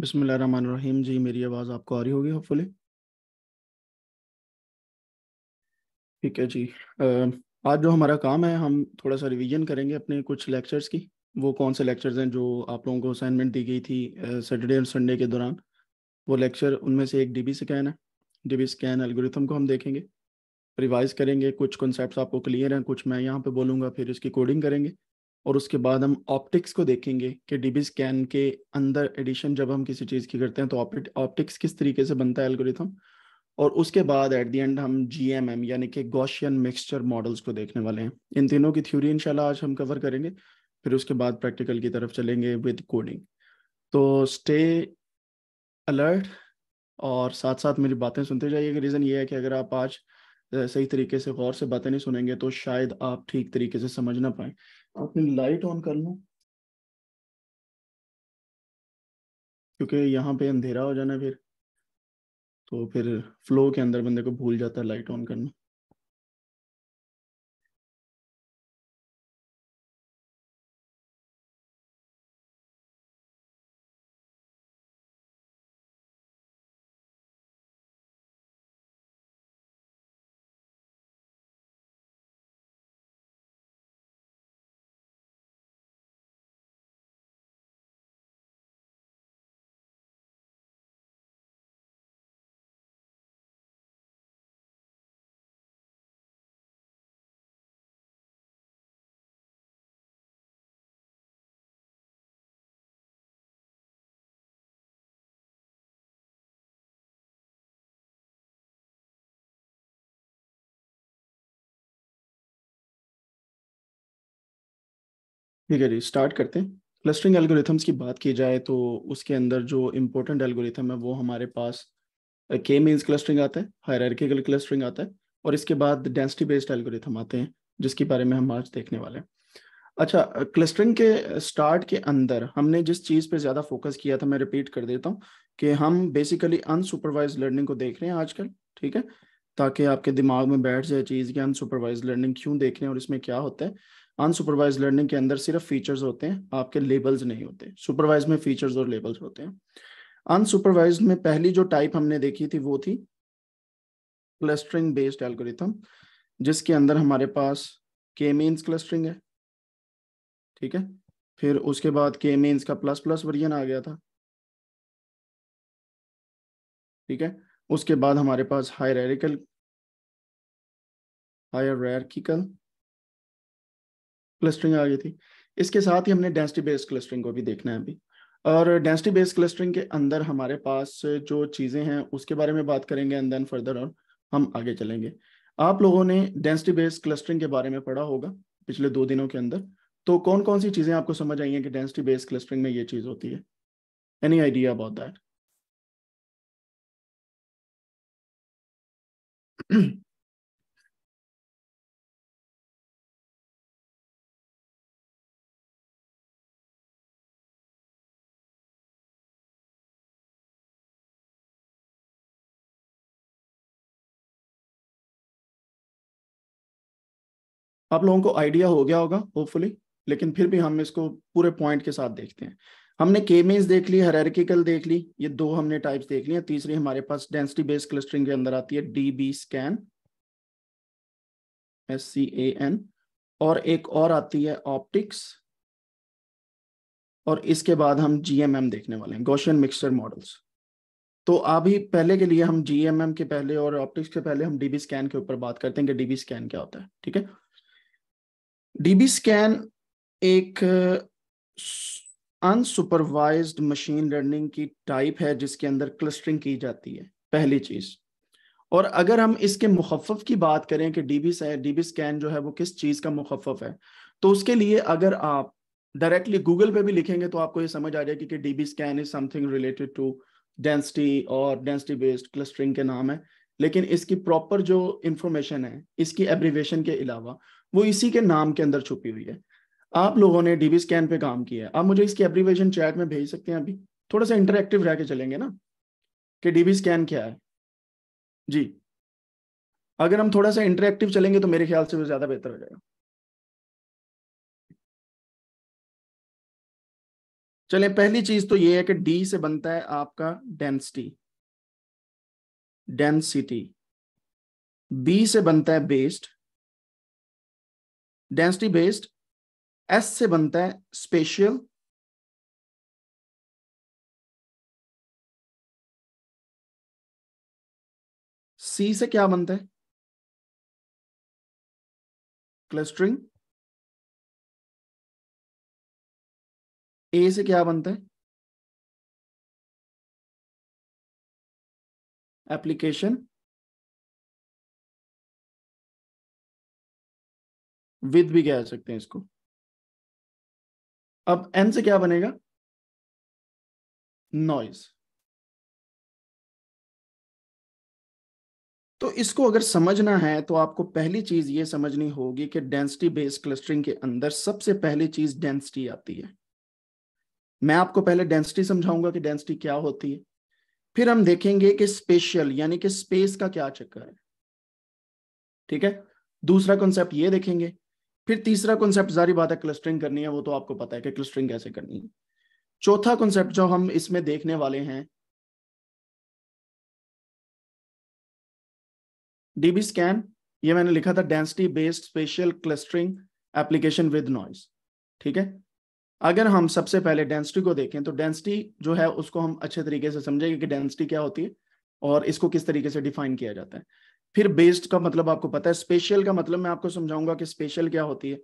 बिस्मिल्लाहिर्रहमानिर्रहीम जी मेरी आवाज़ आपको आ रही होगी होपफुली ठीक है जी आज जो हमारा काम है हम थोड़ा सा रिवीजन करेंगे अपने कुछ लेक्चर्स की वो कौन से लेक्चर्स हैं जो आप लोगों को असाइनमेंट दी गई थी सैटरडे और संडे के दौरान वो लेक्चर उनमें से एक डीबी स्कैन है डीबी स्कैन एल्गोरिथम को हम देखेंगे रिवाइज करेंगे कुछ कॉन्सेप्ट आपको क्लियर हैं कुछ मैं यहाँ पर बोलूँगा फिर इसकी कोडिंग करेंगे और उसके बाद हम ऑप्टिक्स को देखेंगे कि डीबी स्कैन के अंदर एडिशन जब हम किसी चीज़ की करते हैं तो ऑप्टिक्स किस तरीके से बनता है एल्गोरिथम और उसके बाद एट दी एंड हम जी एम एम यानी कि गोशियन मिक्सचर मॉडल्स को देखने वाले हैं इन तीनों की थ्योरी इंशाल्लाह आज हम कवर करेंगे फिर उसके बाद प्रैक्टिकल की तरफ चलेंगे विद कोडिंग तो स्टे अलर्ट और साथ साथ मेरी बातें सुनते जाइए रीज़न ये है कि अगर आप आज सही तरीके से गौर से बातें नहीं सुनेंगे तो शायद आप ठीक तरीके से समझ ना पाए अपनी लाइट ऑन कर लू क्योंकि यहाँ पे अंधेरा हो जाना फिर तो फिर फ्लो के अंदर बंदे को भूल जाता है लाइट ऑन करना ठीक है जी स्टार्ट करते हैं क्लस्टरिंग एल्गोरिथम्स की बात की जाए तो उसके अंदर जो इम्पोर्टेंट एल्गोरिथम है वो हमारे पास के मीन्स क्लस्टरिंग आता है हायरकिकल क्लस्टरिंग आता है और इसके बाद डेंसिटी बेस्ड एल्गोरिथम आते हैं जिसके बारे में हम आज देखने वाले हैं अच्छा क्लस्टरिंग के स्टार्ट के अंदर हमने जिस चीज़ पर ज़्यादा फोकस किया था मैं रिपीट कर देता हूँ कि हम बेसिकली अनसुपरवाइज लर्निंग को देख रहे हैं आजकल ठीक है ताकि आपके दिमाग में बैठ जाए चीज़ की अनसुपरवाइज लर्निंग क्यों देख रहे हैं और इसमें क्या होता है अनसुपरवाइज लर्निंग के अंदर सिर्फ फीचर्स होते हैं आपके लेबल्स नहीं होते सुपरवाइज में फीचर्स और लेबल्स होते हैं अनसुपरवाइज में पहली जो टाइप हमने देखी थी वो थी क्लस्टरिंग बेस्ड एल्गोरिथम जिसके अंदर हमारे पास के मीन्स क्लस्टरिंग है ठीक है फिर उसके बाद के मीन्स का प्लस प्लस वर्जन आ गया था ठीक है उसके बाद हमारे पास हायरिकल हायरकिकल क्लस्टरिंग आ गई थी इसके साथ ही हमने डेंसिटी बेस्ड क्लस्टरिंग को भी देखना है अभी और डेंसिटी बेस्ड क्लस्टरिंग के अंदर हमारे पास जो चीज़ें हैं उसके बारे में बात करेंगे एंड देन फर्दर और हम आगे चलेंगे आप लोगों ने डेंसिटी बेस्ड क्लस्टरिंग के बारे में पढ़ा होगा पिछले दो दिनों के अंदर तो कौन कौन सी चीज़ें आपको समझ आई हैं कि डेंसिटी बेस्ड क्लस्टरिंग में ये चीज़ होती है एनी आइडिया अबाउट दैट आप लोगों को आइडिया हो गया होगा होपफुली लेकिन फिर भी हम इसको पूरे पॉइंट के साथ देखते हैं हमने के मीन्स देख ली हरेरिकल देख ली ये दो हमने टाइप्स देख लिया तीसरी हमारे पास डेंसिटी बेस्ड क्लस्टरिंग के अंदर आती है D B scan S C A N और एक और आती है ऑप्टिक्स और इसके बाद हम जीएमएम देखने वाले हैं गोशन मिक्सचर मॉडल्स तो अभी पहले के लिए हम जीएमएम के पहले और ऑप्टिक्स के पहले हम डीबी स्कैन के ऊपर बात करते हैं कि डीबी स्कैन क्या होता है ठीक है डीबी स्कैन एक अनसुपरवाइज्ड मशीन लर्निंग की टाइप है जिसके अंदर क्लस्टरिंग की जाती है पहली चीज और अगर हम इसके मुखफ की बात करें कि डीबी डीबी स्कैन जो है वो किस चीज का मुखफ है तो उसके लिए अगर आप डायरेक्टली गूगल पे भी लिखेंगे तो आपको ये समझ आ जाएगी कि DB scan is something related to density और डेंसिटी बेस्ड क्लस्टरिंग के नाम है लेकिन इसकी प्रॉपर जो इंफॉर्मेशन है इसकी एब्रीवेशन के अलावा वो इसी के नाम के अंदर छुपी हुई है आप लोगों ने डीबी स्कैन पे काम किया है आप मुझे इसकी एप्रीवेशन चैट में भेज सकते हैं अभी थोड़ा सा इंटरेक्टिव रह के चलेंगे ना कि डीबी स्कैन क्या है जी अगर हम थोड़ा सा इंटरेक्टिव चलेंगे तो मेरे ख्याल से वो ज्यादा बेहतर हो जाएगा चले पहली चीज तो ये है कि डी से बनता है आपका डेंसिटी डेंसिटी बी से बनता है बेस्ड डेंसिटी बेस्ड एस से बनता है स्पेशियल सी से क्या बनता है क्लस्टरिंग ए से क्या बनता है एप्लीकेशन विद भी कह सकते हैं इसको अब एन से क्या बनेगा नॉइज तो इसको अगर समझना है तो आपको पहली चीज ये समझनी होगी कि डेंसिटी बेस्ड क्लस्टरिंग के अंदर सबसे पहली चीज डेंसिटी आती है मैं आपको पहले डेंसिटी समझाऊंगा कि डेंसिटी क्या होती है फिर हम देखेंगे कि स्पेशल यानी कि स्पेस का क्या चक्कर है ठीक है दूसरा कॉन्सेप्ट ये देखेंगे फिर तीसरा कॉन्सेप्ट जारी बात है क्लस्टरिंग करनी है वो तो आपको पता है कि क्लस्टरिंग कैसे करनी है चौथा कॉन्सेप्ट जो हम इसमें देखने वाले हैं डीबी स्कैन ये मैंने लिखा था density based spatial clustering application with noise ठीक है अगर हम सबसे पहले डेंसिटी को देखें तो डेंसिटी जो है उसको हम अच्छे तरीके से समझेंगे कि डेंसिटी क्या होती है और इसको किस तरीके से डिफाइन किया जाता है फिर बेस्ड का मतलब आपको पता है स्पेशल का मतलब मैं आपको समझाऊंगा कि स्पेशल क्या होती है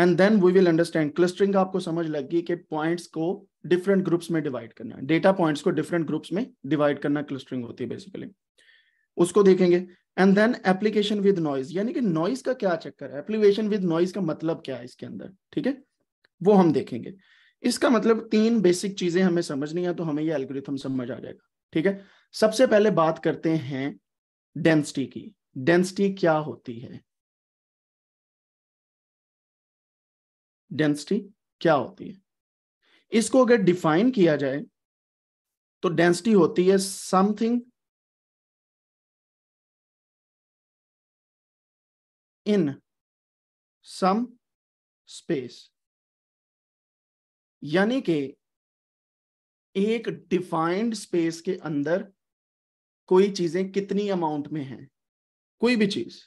and then we will understand clustering का आपको समझ लग गई कि पॉइंट्स को डिफरेंट ग्रुप्स में डिवाइड करना डेटा पॉइंट्स को डिफरेंट ग्रुप्स में डिवाइड करना क्लस्टरिंग होती है बेसिकली उसको देखेंगे and then application with noise यानी कि नॉइज का क्या चक्कर है एप्लीकेशन विद नॉइज का मतलब क्या है इसके अंदर ठीक है वो हम देखेंगे इसका मतलब तीन बेसिक चीजें हमें समझनी है तो हमें ये एल्गोरिथम समझ आ जाएगा ठीक है सबसे पहले बात करते हैं डेंसिटी की डेंसिटी क्या होती है डेंसिटी क्या होती है इसको अगर डिफाइन किया जाए तो डेंसिटी होती है समथिंग इन सम स्पेस यानी कि एक डिफाइंड स्पेस के अंदर कोई चीजें कितनी अमाउंट में हैं कोई भी चीज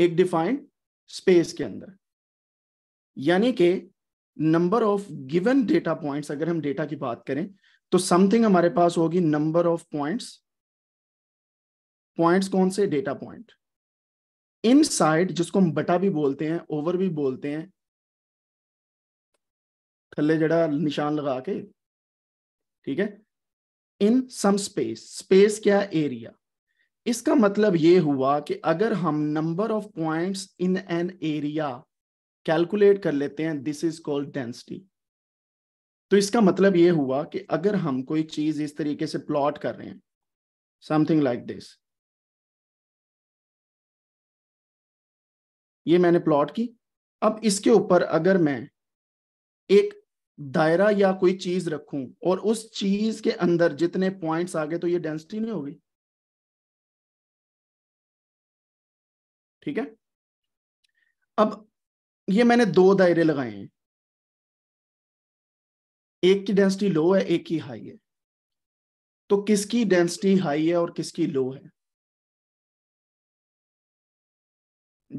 एक डिफाइंड स्पेस के अंदर यानी कि number of given data points अगर हम डेटा की बात करें तो समथिंग हमारे पास होगी नंबर ऑफ पॉइंट्स पॉइंट्स कौन से डेटा पॉइंट इनसाइड जिसको हम बटा भी बोलते हैं ओवर भी बोलते हैं थले जड़ा निशान लगा के ठीक है इन सम स्पेस स्पेस क्या एरिया इसका मतलब ये हुआ कि अगर हम number of points in an area calculate कर लेते हैं दिस इज कॉल्ड डेंसिटी तो इसका मतलब ये हुआ कि अगर हम कोई चीज इस तरीके से प्लॉट कर रहे हैं समथिंग लाइक दिस ये मैंने प्लॉट की अब इसके ऊपर अगर मैं एक दायरा या कोई चीज रखूं और उस चीज के अंदर जितने पॉइंट्स आ गए तो ये डेंसिटी नहीं होगी ठीक है अब ये मैंने दो दायरे लगाए हैं एक की डेंसिटी लो है एक की हाई है तो किसकी डेंसिटी हाई है और किसकी लो है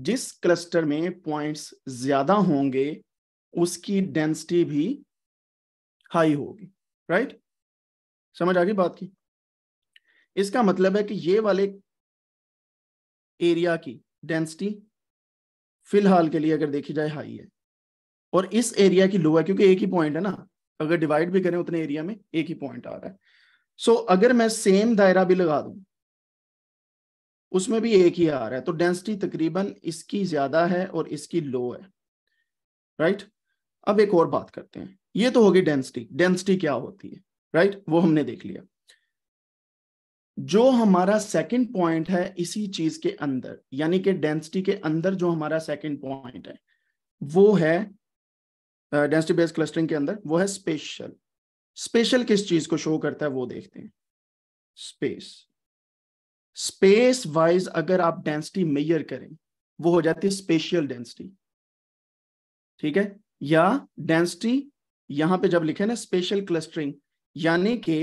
जिस क्लस्टर में पॉइंट्स ज्यादा होंगे उसकी डेंसिटी भी हाई होगी राइट समझ आ गई बात की इसका मतलब है कि ये वाले एरिया की डेंसिटी फिलहाल के लिए अगर देखी जाए हाई है और इस एरिया की लो है क्योंकि एक ही पॉइंट है ना अगर डिवाइड भी करें उतने एरिया में एक ही पॉइंट आ रहा है सो so, अगर मैं सेम दायरा भी लगा दूं उसमें भी एक ही आ रहा है तो डेंसिटी तकरीबन इसकी ज्यादा है और इसकी लो है राइट अब एक और बात करते हैं ये तो होगी डेंसिटी डेंसिटी क्या होती है राइट right? वो हमने देख लिया जो हमारा सेकंड पॉइंट है इसी चीज के अंदर यानी कि डेंसिटी के अंदर जो हमारा सेकंड पॉइंट है वो है डेंसिटी बेस्ड क्लस्टरिंग के अंदर वो है स्पेशल स्पेशल किस चीज को शो करता है वो देखते हैं स्पेस स्पेस वाइज अगर आप डेंसिटी मेयर करें वो हो जाती है स्पेशियल डेंसिटी ठीक है या डेंसिटी यहां पे जब लिखे ना स्पेशल क्लस्टरिंग यानी के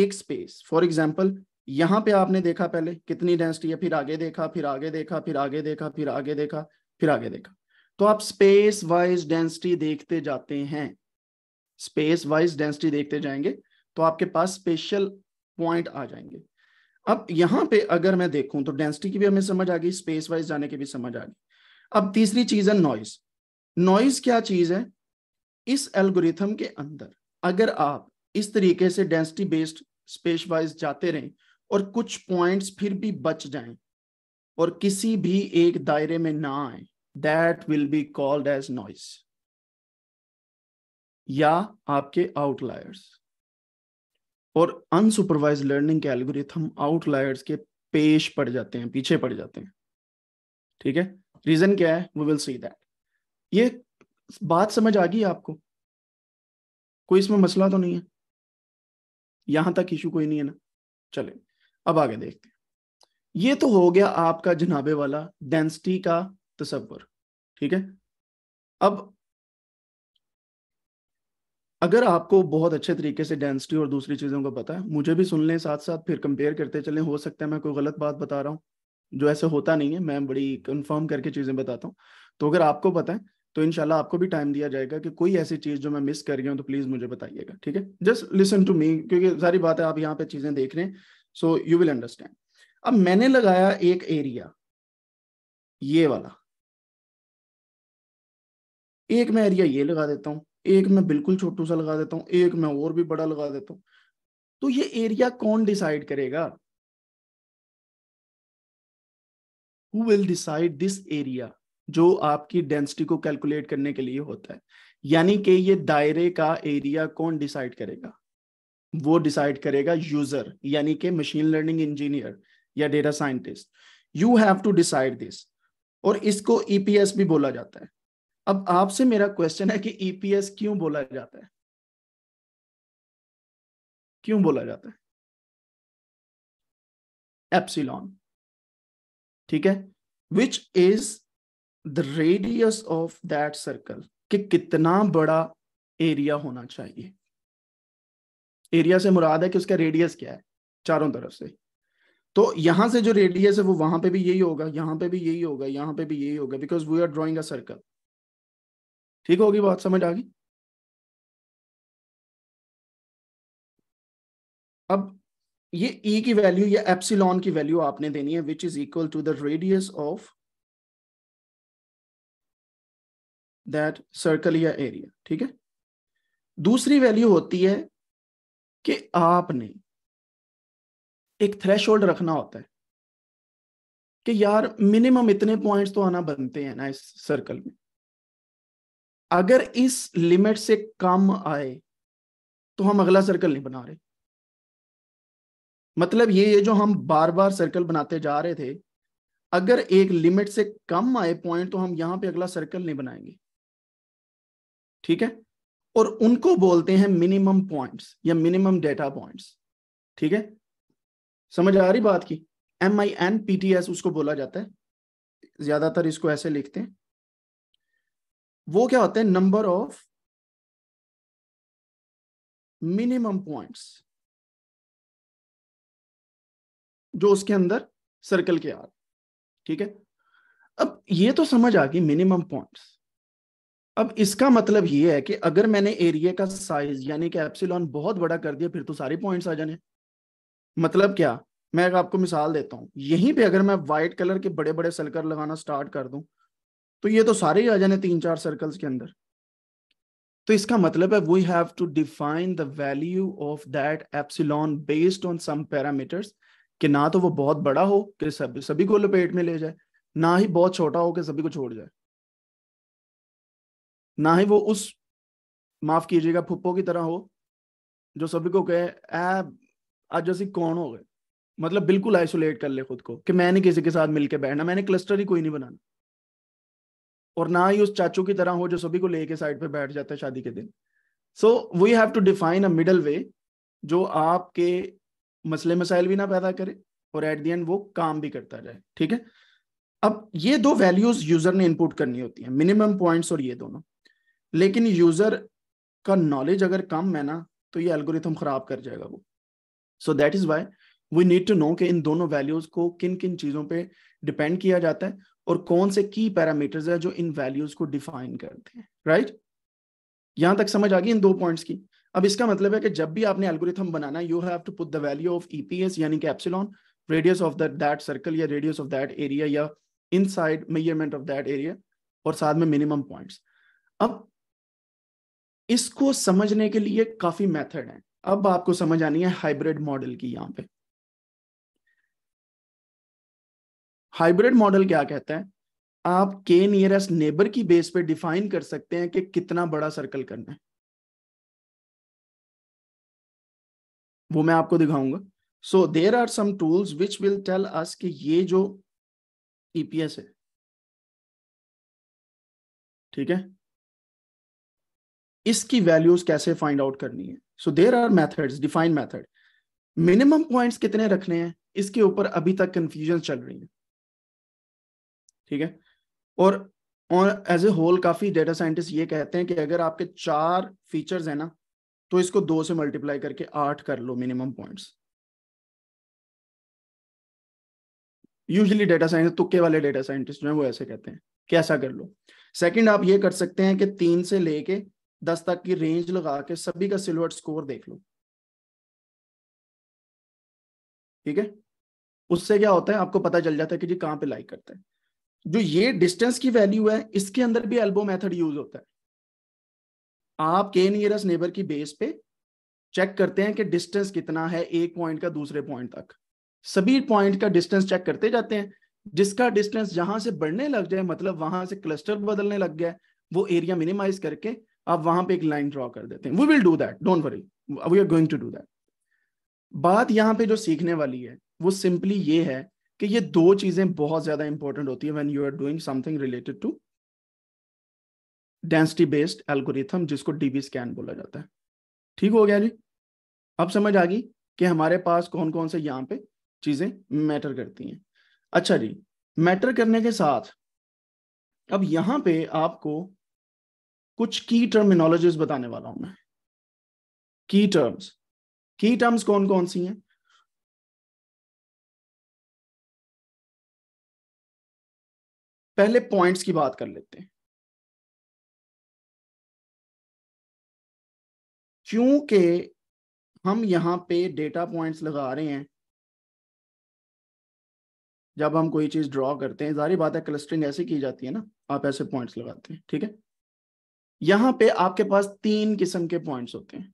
एक स्पेस फॉर एग्जाम्पल यहां पे आपने देखा पहले कितनी डेंसिटी है फिर आगे देखा फिर आगे देखा फिर आगे देखा फिर आगे देखा फिर आगे देखा तो आप स्पेस वाइज डेंसिटी देखते जाते हैं स्पेस वाइज डेंसिटी देखते जाएंगे तो आपके पास स्पेशल पॉइंट आ जाएंगे अब यहां पे अगर मैं देखूं तो डेंसिटी की भी हमें समझ आ गई स्पेस वाइज जाने की भी समझ आ गई अब तीसरी चीज है नॉइज नॉइज क्या चीज है इस एल्गोरिथम के अंदर अगर आप इस तरीके से डेंसिटी बेस्ड स्पेस वाइज जाते रहें और कुछ पॉइंट्स फिर भी बच जाएं और किसी भी एक दायरे में ना आए that will be called as noise या आपके आउटलायर्स और अनसुपरवाइज लर्निंग के एल्गोरिथम आउटलायर्स के पेश पड़ जाते हैं पीछे पड़ जाते हैं ठीक है रीजन क्या है वी विल सी दैट ये बात समझ आ गई आपको कोई इसमें मसला तो नहीं है यहां तक इशू कोई नहीं है ना चले अब आगे देखते हैं ये तो हो गया आपका जनाबे वाला डेंसिटी का तस्वर ठीक है अब अगर आपको बहुत अच्छे तरीके से डेंसिटी और दूसरी चीज़ों का पता है मुझे भी सुन लें साथ साथ फिर कंपेयर करते चलें हो सकता है मैं कोई गलत बात बता रहा हूं जो ऐसे होता नहीं है मैं बड़ी कंफर्म करके चीज़ें बताता हूं तो अगर आपको पता है तो इनशाला आपको भी टाइम दिया जाएगा कि कोई ऐसी चीज़ जो मैं मिस कर गया हूँ तो प्लीज़ मुझे बताइएगा ठीक है जस्ट लिसन टू मी क्योंकि सारी बात है आप यहाँ पे चीज़ें देख रहे हैं सो यू विल अंडरस्टैंड अब मैंने लगाया एक एरिया ये वाला एक मैं एरिया ये लगा देता हूँ एक मैं बिल्कुल छोटू सा लगा देता हूँ एक मैं और भी बड़ा लगा देता हूँ तो ये एरिया कौन डिसाइड करेगा who will decide this area जो आपकी डेंसिटी को कैलकुलेट करने के लिए होता है यानी कि ये दायरे का एरिया कौन डिसाइड करेगा वो डिसाइड करेगा यूजर यानी कि मशीन लर्निंग इंजीनियर या data scientist you have to decide this और इसको ईपीएस e भी बोला जाता है अब आपसे मेरा क्वेश्चन है कि ईपीएस e क्यों बोला जाता है क्यों बोला जाता है एप्सिलॉन ठीक है which is the radius of that circle कि कितना बड़ा एरिया होना चाहिए एरिया से मुराद है कि उसका रेडियस क्या है चारों तरफ से तो यहां से जो रेडियस है वो वहां पे भी यही होगा यहां पे भी यही होगा यहां पे भी यही होगा because we are drawing a circle ठीक होगी बात समझ आ गई अब ये ई e की वैल्यू या एप्सिलॉन की वैल्यू आपने देनी है which is equal to the radius of that circle या एरिया ठीक है दूसरी वैल्यू होती है कि आपने एक थ्रेश रखना होता है कि यार मिनिमम इतने पॉइंट्स तो आना बनते हैं ना इस सर्कल में अगर इस लिमिट से कम आए तो हम अगला सर्कल नहीं बना रहे मतलब ये ये जो हम बार बार सर्कल बनाते जा रहे थे अगर एक लिमिट से कम आए पॉइंट तो हम यहां पे अगला सर्कल नहीं बनाएंगे ठीक है और उनको बोलते हैं मिनिमम पॉइंट्स या मिनिमम डेटा पॉइंट्स ठीक है समझ आ रही बात की M I N P T S उसको बोला जाता है ज्यादातर इसको ऐसे लिखते हैं वो क्या होते हैं नंबर ऑफ मिनिमम पॉइंट्स जो उसके अंदर सर्कल के आ ठीक है अब ये तो समझ आ गई मिनिमम पॉइंट्स अब इसका मतलब ये है कि अगर मैंने एरिया का साइज यानी कि एप्सिलॉन बहुत बड़ा कर दिया फिर तो सारे पॉइंट्स आ जाने मतलब क्या मैं आपको मिसाल देता हूं यहीं पे अगर मैं व्हाइट कलर के बड़े बड़े सर्कल लगाना स्टार्ट कर दूं तो ये तो सारे ही आ जाने तीन चार सर्कल्स के अंदर तो इसका मतलब है we have to define the value of that epsilon based on some parameters कि ना तो वो बहुत बड़ा हो कि सभी सभी को लपेट में ले जाए ना ही बहुत छोटा हो कि सभी को छोड़ जाए ना ही वो उस माफ कीजिएगा फुप्पो की तरह हो जो सभी को कहे आज जैसे कौन हो गए मतलब बिल्कुल आइसोलेट कर ले खुद को कि मैंने किसी के साथ मिलके बैठना मैंने क्लस्टर ही कोई नहीं बनाना और ना ही उस चाचू की तरह हो जो सभी को लेके साइड पे बैठ जाता है शादी के दिन so we have to define a middle way जो आपके मसले मसाइल भी ना पैदा करे और एट दी एंड वो काम भी करता रहे ठीक है अब ये दो वैल्यूज यूजर ने इनपुट करनी होती है मिनिमम पॉइंट्स और ये दोनों लेकिन यूजर का नॉलेज अगर कम है ना तो ये एल्गोरिथम खराब कर जाएगा वो so that is why we need to know कि इन दोनों वैल्यूज को किन किन चीजों पे डिपेंड किया जाता है और कौन से की पैरामीटर्स है जो इन वैल्यूज को डिफाइन करते हैं राइट यहां तक समझ आ गई इन दो पॉइंट्स की अब इसका मतलब है कि जब भी आपने एल्गोरिथम बनाना you have to put the value of EPS यानी कि epsilon radius of that circle या रेडियस ऑफ दैट एरिया या inside measurement of that area और साथ में मिनिमम पॉइंट्स अब इसको समझने के लिए काफी मेथड है अब आपको समझ आनी है हाइब्रिड मॉडल की यहां पे हाइब्रिड मॉडल क्या कहता है आप के नियरेस्ट नेबर की बेस पे डिफाइन कर सकते हैं कि कितना बड़ा सर्कल करना है वो मैं आपको दिखाऊंगा so there are some tools which will tell us कि ये जो ईपीएस e है ठीक है इसकी वैल्यूज कैसे फाइंड आउट करनी है so there are method defined method minimum points कितने रखने हैं इसके ऊपर अभी तक कंफ्यूजन चल रही है ठीक है और एज ए होल काफी डेटा साइंटिस्ट ये कहते हैं कि अगर आपके चार फीचर्स हैं ना तो इसको दो से मल्टीप्लाई करके आठ कर लो minimum points usually data science तुक्के वाले डेटा साइंटिस्ट जो है वो ऐसे कहते हैं कैसा कर लो सेकंड आप ये कर सकते हैं कि तीन से लेके दस तक की रेंज लगा के सभी का सिल्वर स्कोर देख लो ठीक है उससे क्या होता है आपको पता चल जाता है कि जी कहां पे लाइक करता है जो ये डिस्टेंस की वैल्यू है इसके अंदर भी एल्बो मेथड यूज होता है आप के नियरस्ट नेबर की बेस पे चेक करते हैं कि डिस्टेंस कितना है एक पॉइंट का दूसरे पॉइंट तक सभी पॉइंट का डिस्टेंस चेक करते जाते हैं जिसका डिस्टेंस जहां से बढ़ने लग जाए मतलब वहां से क्लस्टर बदलने लग गया वो एरिया मिनिमाइज करके आप वहां पे एक लाइन ड्रॉ कर देते हैं we will do that don't worry we are going to do that बात यहाँ पे जो सीखने वाली है वो सिंपली ये है कि ये दो चीजें बहुत ज्यादा इंपॉर्टेंट होती है when you are doing something related to density based algorithm जिसको डीबी स्कैन बोला जाता है ठीक हो गया जी अब समझ आ गई कि हमारे पास कौन कौन से यहाँ पे चीजें मैटर करती हैं अच्छा जी मैटर करने के साथ अब यहाँ पे आपको कुछ की टर्मिनोलॉजीज बताने वाला हूं मैं की टर्म्स की टर्म्स कौन कौन सी हैं पहले पॉइंट्स की बात कर लेते हैं क्योंकि हम यहां पे डेटा पॉइंट्स लगा रहे हैं जब हम कोई चीज ड्रॉ करते हैं जारी बात है क्लस्टरिंग ऐसे की जाती है ना आप ऐसे पॉइंट्स लगाते हैं ठीक है यहां पे आपके पास तीन किस्म के पॉइंट्स होते हैं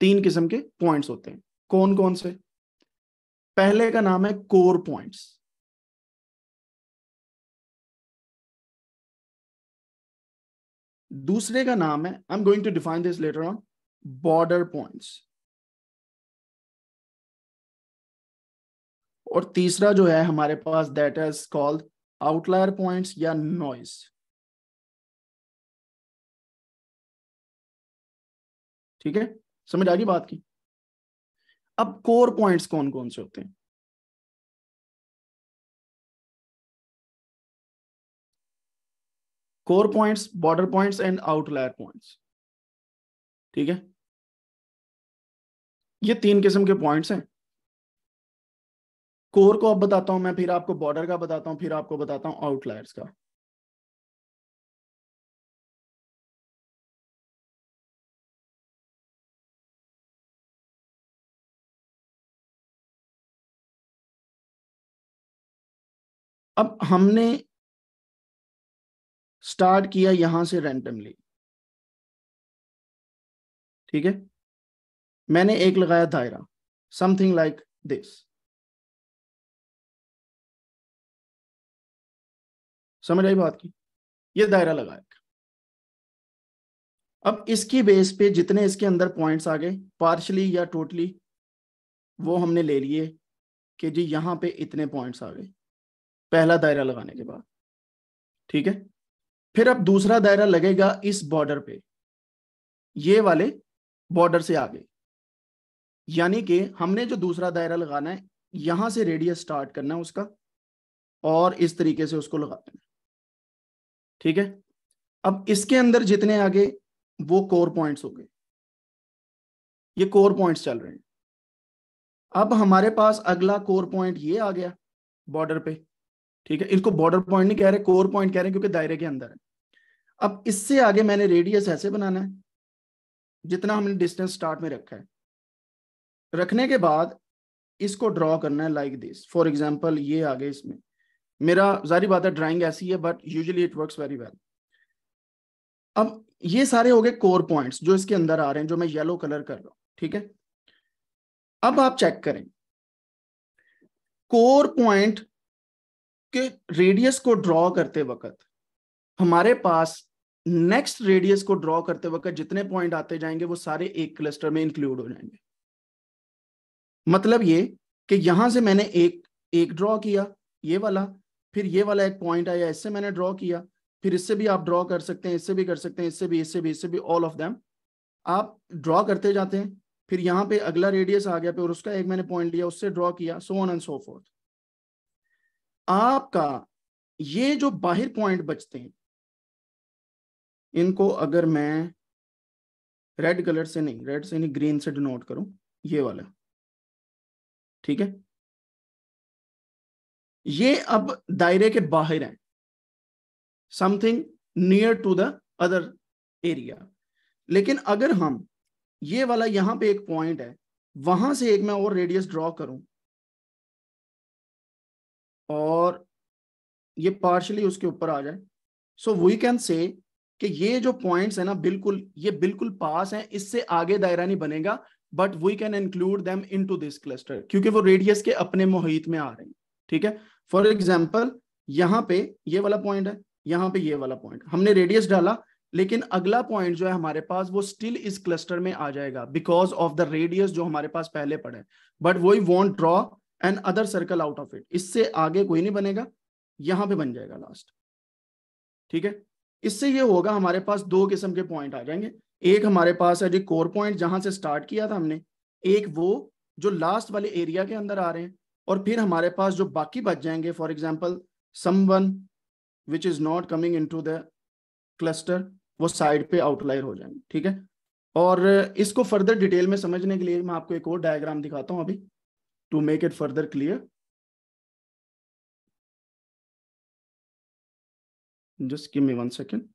तीन किस्म के पॉइंट्स होते हैं कौन कौन से पहले का नाम है कोर पॉइंट्स दूसरे का नाम है I am going to define this later on border points और तीसरा जो है हमारे पास that is called outlier points या नॉइस ठीक है समझ आ गई बात की अब कोर पॉइंट्स कौन कौन से होते हैं core points border points and outlier points ठीक है ये तीन किस्म के पॉइंट्स हैं कोर को अब बताता हूं मैं फिर आपको बॉर्डर का बताता हूं फिर आपको बताता हूं आउटलायर्स का अब हमने स्टार्ट किया यहां से रैंडमली ठीक है मैंने एक लगाया दायरा समथिंग लाइक दिस समझ आई बात की ये दायरा लगाया अब इसकी बेस पे जितने इसके अंदर पॉइंट्स आ गए पार्शली या टोटली वो हमने ले लिए कि जी यहां पे इतने पॉइंट्स आ गए पहला दायरा लगाने के बाद ठीक है फिर अब दूसरा दायरा लगेगा इस बॉर्डर पे ये वाले बॉर्डर से आगे यानी कि हमने जो दूसरा दायरा लगाना है यहां से रेडियस स्टार्ट करना है उसका और इस तरीके से उसको लगा देना ठीक है अब इसके अंदर जितने आगे वो कोर पॉइंट्स हो गए ये कोर पॉइंट्स चल रहे हैं अब हमारे पास अगला कोर पॉइंट ये आ गया बॉर्डर पे ठीक है इसको बॉर्डर पॉइंट नहीं कह रहे कोर पॉइंट कह रहे क्योंकि दायरे के अंदर है अब इससे आगे मैंने रेडियस ऐसे बनाना है जितना हमने डिस्टेंस स्टार्ट में रखा है रखने के बाद इसको ड्रॉ करना है लाइक दिस फॉर एग्जाम्पल ये आगे इसमें मेरा जारी बात है ड्राइंग ऐसी है but usually it work very well अब ये सारे हो गए कोर पॉइंट्स जो इसके अंदर आ रहे हैं जो मैं येलो कलर कर रहा हूं ठीक है अब आप चेक करें कोर पॉइंट के रेडियस को ड्रॉ करते वक्त हमारे पास नेक्स्ट रेडियस को ड्रॉ करते वक्त जितने पॉइंट आते जाएंगे वो सारे एक क्लस्टर में इंक्लूड हो जाएंगे मतलब ये कि यहां से मैंने एक एक ड्रॉ किया ये वाला फिर ये वाला एक पॉइंट आया इससे मैंने ड्रॉ किया फिर इससे भी आप ड्रॉ कर सकते हैं इससे भी कर सकते हैं इससे भी इससे भी इससे भी ऑल ऑफ देम आप ड्रॉ करते जाते हैं फिर यहाँ पे अगला रेडियस आ गया फिर उसका एक मैंने पॉइंट लिया उससे ड्रॉ किया so on and so forth आपका ये जो बाहर पॉइंट बचते हैं इनको अगर मैं रेड कलर से नहीं रेड से नहीं ग्रीन से डिनोट करूं ये वाला ठीक है ये अब दायरे के बाहर है something near to the other area लेकिन अगर हम ये वाला यहां पे एक पॉइंट है वहां से एक मैं और रेडियस ड्रॉ करूं और ये पार्शली उसके ऊपर आ जाए सो वी कैन से कि ये जो पॉइंट्स है ना बिल्कुल ये बिल्कुल पास है इससे आगे दायरा नहीं बनेगा but we can include them into this cluster क्योंकि वो रेडियस के अपने मोहित में आ रहे हैं ठीक है फॉर एग्जाम्पल यहाँ पे ये वाला पॉइंट है यहाँ पे ये वाला पॉइंट हमने रेडियस डाला लेकिन अगला पॉइंट जो है हमारे पास वो स्टिल इस क्लस्टर में आ जाएगा बिकॉज ऑफ द रेडियस जो हमारे पास पहले पड़े बट वो won't draw and other circle out of it इससे आगे कोई नहीं बनेगा यहां पे बन जाएगा लास्ट ठीक है इससे ये होगा हमारे पास दो किस्म के पॉइंट आ जाएंगे एक हमारे पास है जी कोर पॉइंट जहां से स्टार्ट किया था हमने एक वो जो लास्ट वाले एरिया के अंदर आ रहे हैं और फिर हमारे पास जो बाकी बच जाएंगे for example someone which is not coming into the cluster वो साइड पे आउटलाइन हो जाएंगे ठीक है और इसको फर्दर डिटेल में समझने के लिए मैं आपको एक और डायग्राम दिखाता हूँ अभी to make it further clear? Just give me one second.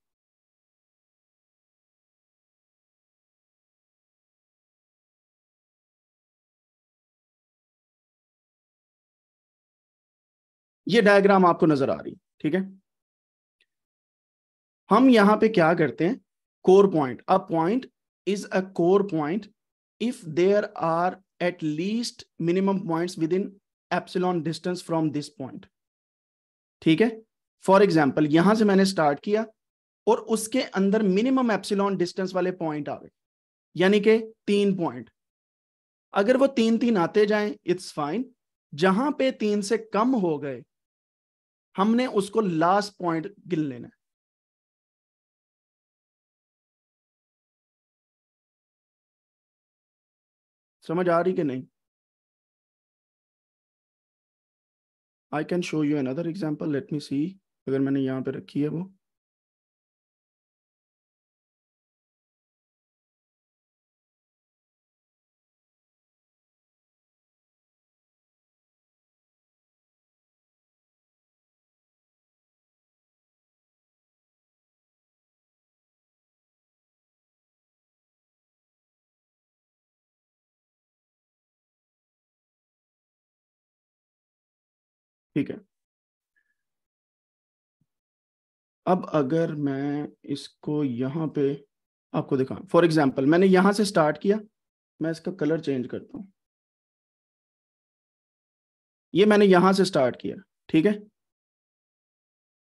ये डायग्राम आपको नजर आ रही ठीक है हम यहां पे क्या करते हैं core point a point is a core point if there are at least minimum points within epsilon distance from this point ठीक है फॉर एग्जाम्पल यहां से मैंने स्टार्ट किया और उसके अंदर मिनिमम एप्सिलॉन डिस्टेंस वाले पॉइंट आ गए यानी कि तीन पॉइंट अगर वो तीन तीन आते जाएं इट्स फाइन जहां पे तीन से कम हो गए हमने उसको लास्ट पॉइंट गिन लेना समझ आ रही कि नहीं I can show you another example let me see अगर मैंने यहाँ पे रखी है वो ठीक है अब अगर मैं इसको यहां पे आपको दिखा फॉर एग्जाम्पल मैंने यहां से स्टार्ट किया मैं इसका कलर चेंज करता हूं ये मैंने यहां से स्टार्ट किया ठीक है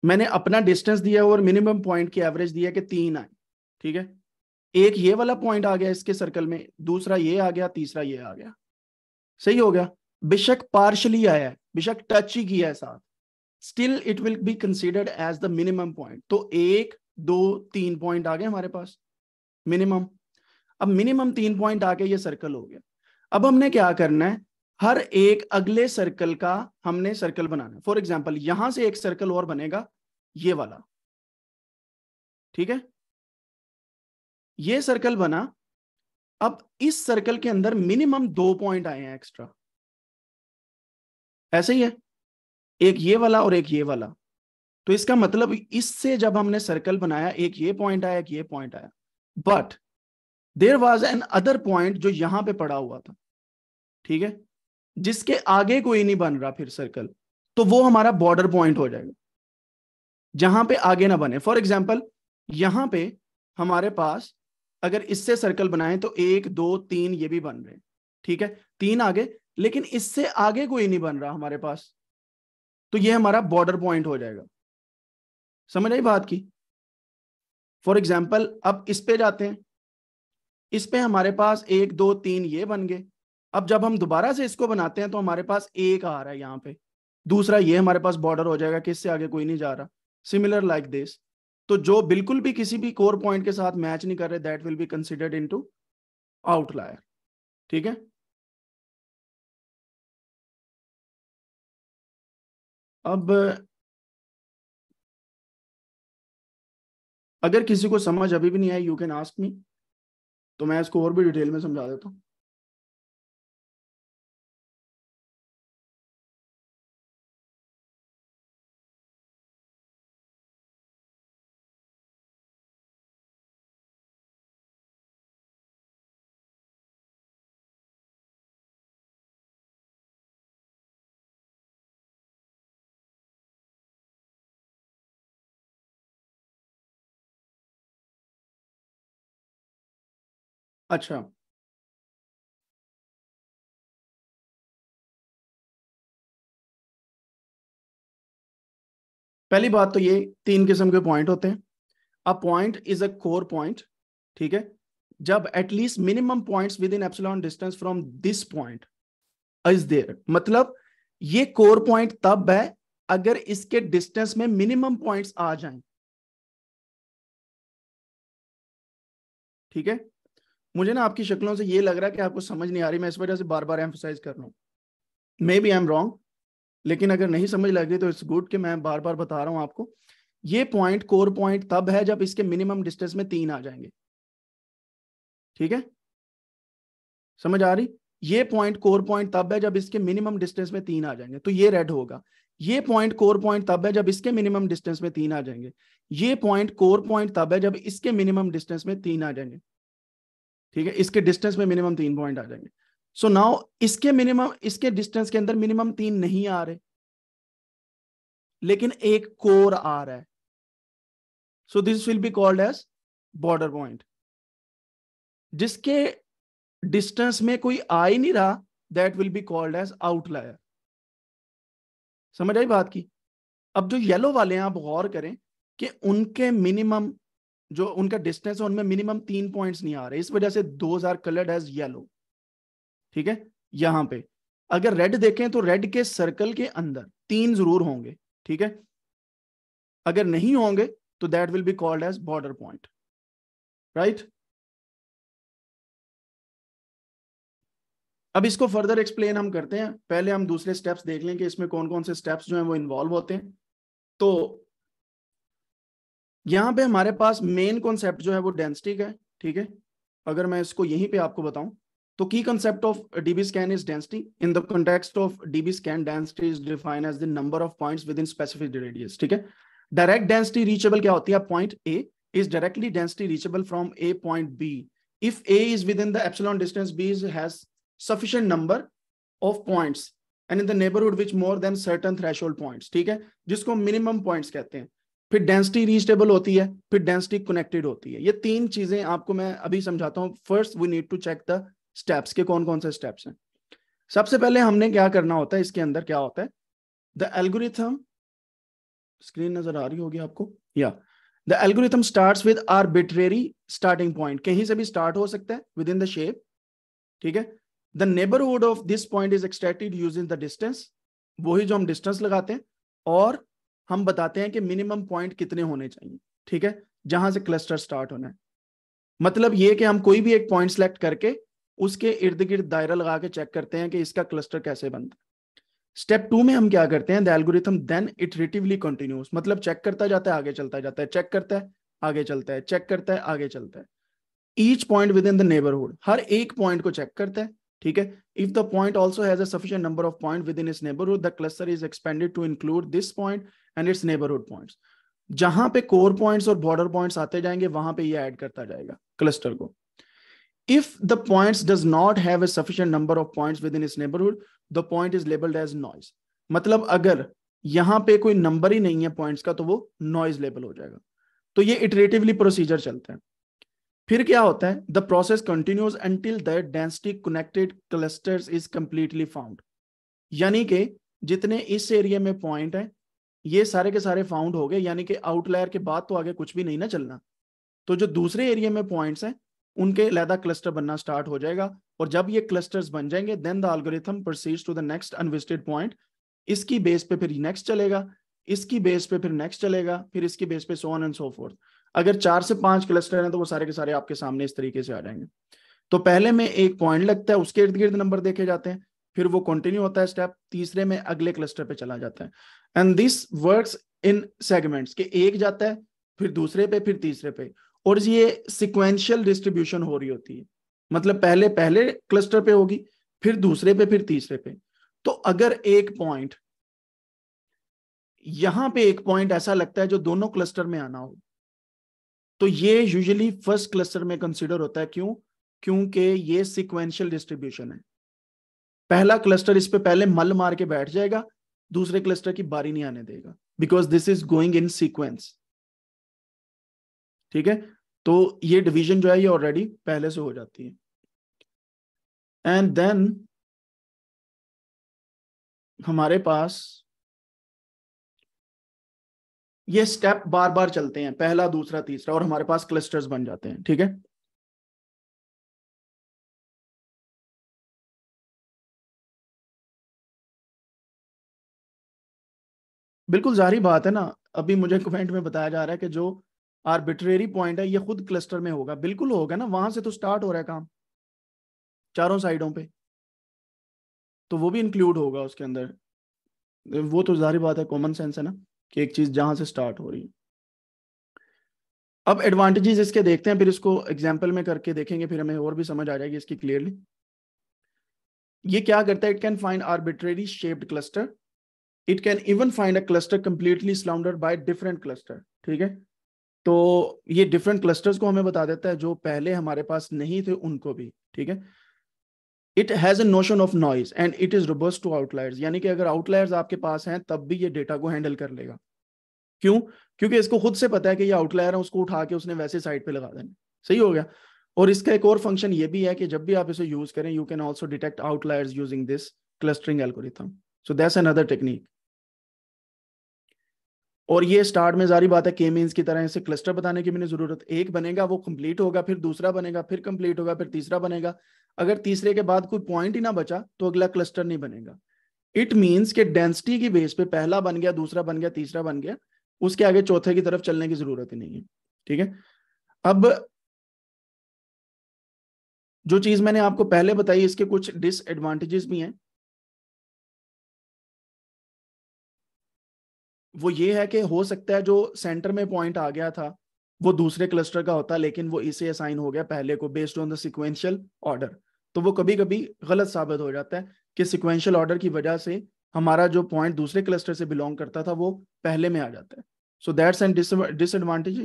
मैंने अपना डिस्टेंस दिया और मिनिमम पॉइंट की एवरेज दिया कि तीन आए ठीक है एक ये वाला पॉइंट आ गया इसके सर्कल में दूसरा ये आ गया तीसरा ये आ गया सही हो गया बेशक पार्शली आया है बेशक टच ही किया है साथ still it will be considered as the minimum point तो एक दो तीन पॉइंट आ गए हमारे पास मिनिमम अब मिनिमम तीन पॉइंट आके ये सर्कल हो गया अब हमने क्या करना है हर एक अगले सर्कल का हमने सर्कल बनाना है फॉर एग्जाम्पल यहां से एक सर्कल और बनेगा ये वाला ठीक है ये सर्कल बना अब इस सर्कल के अंदर मिनिमम दो पॉइंट आए हैं एक्स्ट्रा ऐसे ही है एक ये वाला और एक ये वाला तो इसका मतलब इससे जब हमने सर्कल बनाया एक ये पॉइंट आया एक ये पॉइंट आया but there was another point जो यहां पे पड़ा हुआ था ठीक है जिसके आगे कोई नहीं बन रहा फिर सर्कल तो वो हमारा बॉर्डर पॉइंट हो जाएगा जहां पे आगे ना बने फॉर एग्जाम्पल यहां पे हमारे पास अगर इससे सर्कल बनाए तो एक दो तीन ये भी बन रहे हैं ठीक है तीन आगे लेकिन इससे आगे कोई नहीं बन रहा हमारे पास तो ये हमारा बॉर्डर पॉइंट हो जाएगा समझ आई बात की फॉर एग्जाम्पल अब इस पे जाते हैं इस पे हमारे पास एक दो तीन ये बन गए अब जब हम दोबारा से इसको बनाते हैं तो हमारे पास एक आ रहा है यहाँ पे दूसरा ये हमारे पास बॉर्डर हो जाएगा किससे आगे कोई नहीं जा रहा सिमिलर लाइक दिस तो जो बिल्कुल भी किसी भी कोर पॉइंट के साथ मैच नहीं कर रहे that will be considered into outlier ठीक है अब अगर किसी को समझ अभी भी नहीं आई यू कैन आस्क मी तो मैं इसको और भी डिटेल में समझा देता हूँ अच्छा पहली बात तो ये तीन किस्म के पॉइंट होते हैं a point is a core point ठीक है जब at least minimum points within epsilon distance from this point is there मतलब ये कोर पॉइंट तब है अगर इसके डिस्टेंस में मिनिमम पॉइंट्स आ जाएं ठीक है मुझे ना आपकी शक्लों से ये लग रहा है कि आपको समझ नहीं आ रही मैं इस वजह से बार बार एम्फोसाइज कर रहा हूँ maybe I am wrong लेकिन अगर नहीं समझ लग रही तो इट्स गुड कि मैं बार बार बता रहा हूँ आपको ये पॉइंट कोर पॉइंट तब है जब इसके मिनिमम डिस्टेंस में तीन आ जाएंगे ठीक है समझ आ रही ये पॉइंट कोर पॉइंट तब है जब इसके मिनिमम डिस्टेंस में तीन आ जाएंगे तो ये रेड होगा ये पॉइंट कोर पॉइंट तब है जब इसके मिनिमम डिस्टेंस में तीन आ जाएंगे ये पॉइंट कोर पॉइंट तब है जब इसके मिनिमम डिस्टेंस में तीन आ जाएंगे ठीक है इसके डिस्टेंस में मिनिमम तीन पॉइंट आ जाएंगे सो so नाउ इसके मिनिमम इसके डिस्टेंस के अंदर मिनिमम तीन नहीं आ रहे लेकिन एक कोर आ रहा है so this will be called as border point जिसके डिस्टेंस में कोई आ ही नहीं रहा that will be called as outlier समझ आई बात की अब जो येलो वाले हैं आप गौर करें कि उनके मिनिमम जो उनका डिस्टेंस है उनमें मिनिमम तीन पॉइंट्स नहीं आ रहे इस वजह से दो आर कलर्ड एज येलो ठीक है यहां पे अगर रेड देखें तो रेड के सर्कल के अंदर तीन जरूर होंगे ठीक है अगर नहीं होंगे तो that will be called as border point right अब इसको फर्दर एक्सप्लेन हम करते हैं पहले हम दूसरे स्टेप्स देख लें कि इसमें कौन कौन से स्टेप्स जो हैं वो इन्वॉल्व होते हैं तो यहां पे हमारे पास मेन कॉन्सेप्ट जो है वो डेंसिटी का है ठीक है अगर मैं इसको यहीं पे आपको बताऊं तो की concept of DB scan is density in the context of DB scan density is define as the number of points within specific radius ठीक है डायरेक्ट डेंसिटी रीचेबल क्या होती है point A is directly density reachable from a point B if A is within the epsilon distance B has sufficient number of points and in the neighbourhood which more than certain threshold points ठीक है जिसको minimum points कहते हैं फिर density reachable होती है फिर density connected होती है ये तीन चीजें आपको मैं अभी समझाता हूँ first we need to check the steps के कौन कौन से स्टेप्स हैं सबसे पहले हमने क्या करना होता है इसके अंदर क्या होता है द एल्गोरिथम स्क्रीन नजर आ रही होगी आपको या the algorithm start with arbitrary starting point कहीं से भी स्टार्ट हो सकता है विद इन द शेप ठीक है the neighbourhood of this point is extracted using the distance वही जो हम डिस्टेंस लगाते हैं और हम बताते हैं कि मिनिमम पॉइंट कितने होने चाहिए ठीक है जहां से क्लस्टर स्टार्ट होना है मतलब ये कि हम कोई भी एक पॉइंट सेलेक्ट करके उसके इर्द गिर्द दायरा लगा के चेक करते हैं कि इसका क्लस्टर कैसे बनता है स्टेप टू में हम क्या करते हैं the algorithm then iteratively continues मतलब चेक करता जाता है आगे चलता जाता है चेक करता है आगे चलता है चेक करता है आगे चलता है each point within the neighbourhood हर एक पॉइंट को चेक करता है ठीक है if the point also has sufficient number of point within its neighbourhood the cluster is expanded to include this point and its neighbourhood point जहां पे core points और बॉर्डर पॉइंट्स आते जाएंगे वहां पे ये ऐड करता जाएगा क्लस्टर को if the points does not have a sufficient number of points within its neighbourhood the point is labelled as noise मतलब अगर यहां पे कोई नंबर ही नहीं है पॉइंट्स का तो वो नॉइज लेबल हो जाएगा तो ये इटरेटिवली प्रोसीजर चलते हैं फिर क्या होता है the process continues until the density connected clusters is completely found यानी कि जितने इस एरिया में पॉइंट है ये सारे के सारे फाउंड हो गए यानी कि आउटलायर के बाद तो आगे कुछ भी नहीं ना चलना तो जो दूसरे एरिया में पॉइंट्स हैं उनके लहदा क्लस्टर बनना स्टार्ट हो जाएगा और जब ये क्लस्टर्स बन जाएंगे then the algorithm proceeds to the next unvisited point इसकी बेस पे फिर नेक्स्ट चलेगा इसकी बेस पे फिर नेक्स्ट चलेगा फिर इसकी बेस पे so on and so forth अगर चार से पांच क्लस्टर हैं तो वो सारे के सारे आपके सामने इस तरीके से आ जाएंगे तो पहले में एक पॉइंट लगता है उसके इर्द गिर्द नंबर देखे जाते हैं फिर वो कंटिन्यू होता है स्टेप तीसरे में अगले क्लस्टर पे चला जाता है and this works in segments के एक जाता है फिर दूसरे पे फिर तीसरे पे और ये सिक्वेंशियल डिस्ट्रीब्यूशन हो रही होती है मतलब पहले पहले क्लस्टर पे होगी फिर दूसरे पे फिर तीसरे पे तो अगर एक पॉइंट यहां पे एक पॉइंट ऐसा लगता है जो दोनों क्लस्टर में आना होगा तो ये यूजली फर्स्ट क्लस्टर में कंसिडर होता है क्यों क्योंकि ये सिक्वेंशियल डिस्ट्रीब्यूशन है पहला क्लस्टर इस पे पहले मल मार के बैठ जाएगा दूसरे क्लस्टर की बारी नहीं आने देगा because this is going in sequence ठीक है तो ये डिवीजन जो है ये ऑलरेडी पहले से हो जाती है एंड देन हमारे पास ये स्टेप बार बार चलते हैं पहला दूसरा तीसरा और हमारे पास क्लस्टर्स बन जाते हैं ठीक है बिल्कुल जारी बात है ना अभी मुझे कमेंट में बताया जा रहा है कि जो आर्बिट्रेरी पॉइंट है ये खुद क्लस्टर में होगा बिल्कुल होगा ना वहां से तो स्टार्ट हो रहा है काम चारों साइडों पे तो वो भी इंक्लूड होगा उसके अंदर वो तो जारी बात है कॉमन सेंस है ना कि एक चीज जहां से स्टार्ट हो रही है अब एडवांटेजेस इसके देखते हैं फिर इसको एग्जाम्पल में करके देखेंगे फिर हमें और भी समझ आ जाएगी इसकी क्लियरली ये क्या करता है it can find arbitrary shaped cluster it can even find a cluster completely surrounded by different cluster ठीक है तो ये डिफरेंट क्लस्टर्स को हमें बता देता है जो पहले हमारे पास नहीं थे उनको भी ठीक है it has a notion of noise and it is robust to outliers यानी कि अगर आउटलायर्स आपके पास हैं तब भी ये डेटा को हैंडल कर लेगा क्यों क्योंकि इसको खुद से पता है कि ये आउटलायर है उसको उठा के उसने वैसे साइड पे लगा देना सही हो गया और इसका एक और फंक्शन ये भी है कि जब भी आप इसे यूज करें you can also detect outliers using this clustering algorithm so that's another technique और ये स्टार्ट में जारी बात है के मीन की तरह इसे क्लस्टर बताने की मैंने जरूरत एक बनेगा वो कंप्लीट होगा फिर दूसरा बनेगा फिर कंप्लीट होगा फिर तीसरा बनेगा अगर तीसरे के बाद कोई पॉइंट ही ना बचा तो अगला क्लस्टर नहीं बनेगा इट मीन्स के डेंसिटी की बेस पे पहला बन गया दूसरा बन गया तीसरा बन गया उसके आगे चौथे की तरफ चलने की जरूरत ही नहीं है ठीक है अब जो चीज मैंने आपको पहले बताई इसके कुछ डिसएडवांटेजेस भी हैं वो ये है कि हो सकता है जो सेंटर में पॉइंट आ गया था वो दूसरे क्लस्टर का होता लेकिन वो इसे असाइन हो गया पहले को based on the sequential order तो वो कभी कभी गलत साबित हो जाता है कि सिक्वेंशियल ऑर्डर की वजह से हमारा जो पॉइंट दूसरे क्लस्टर से बिलोंग करता था वो पहले में आ जाता है so that's an disadvantage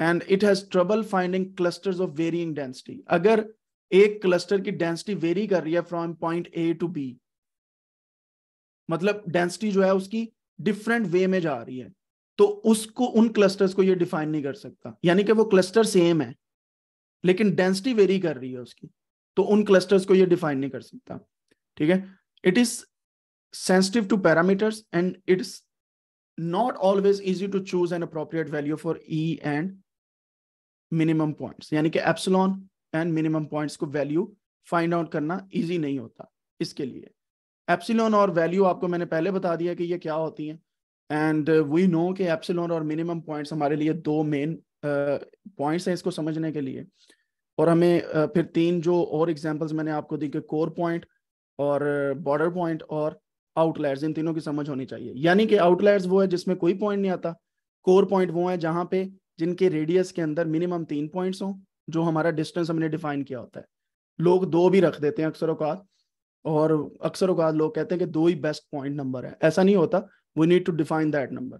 and it has trouble finding clusters of varying density अगर एक क्लस्टर की डेंसिटी वेरी कर रही है from point A to B मतलब डेंसिटी जो है उसकी डिफरेंट वे में जा रही है तो उसको उन क्लस्टर्स को ये डिफाइन नहीं कर सकता यानी कि वो क्लस्टर सेम है लेकिन डेंसिटी वेरी कर रही है उसकी तो उन क्लस्टर्स को ये डिफाइन नहीं कर सकता ठीक है it is sensitive to parameters and it's not always easy to choose an appropriate value for E and minimum point यानी कि एप्सलॉन एंड मिनिमम पॉइंट को वैल्यू फाइंड आउट करना ईजी नहीं होता इसके लिए एप्सिलोन और वैल्यू आपको मैंने पहले बता दिया कि ये क्या होती हैं एंड वी नो कि एप्सिलोन और मिनिमम पॉइंट्स हमारे लिए दो मेन पॉइंट्स uh, हैं इसको समझने के लिए और हमें uh, फिर तीन जो और एग्जांपल्स मैंने आपको दी कि कोर पॉइंट और बॉर्डर uh, पॉइंट और आउटलायर्स इन तीनों की समझ होनी चाहिए यानी कि आउटलायर्स वो है जिसमें कोई पॉइंट नहीं आता कोर पॉइंट वो है जहाँ पे जिनके रेडियस के अंदर मिनिमम तीन पॉइंट्स हों जो हमारा डिस्टेंस हमने डिफाइन किया होता है लोग दो भी रख देते हैं अक्सर अवकात और अक्सर उकात लोग कहते हैं कि दो ही बेस्ट पॉइंट नंबर है ऐसा नहीं होता we need to define that number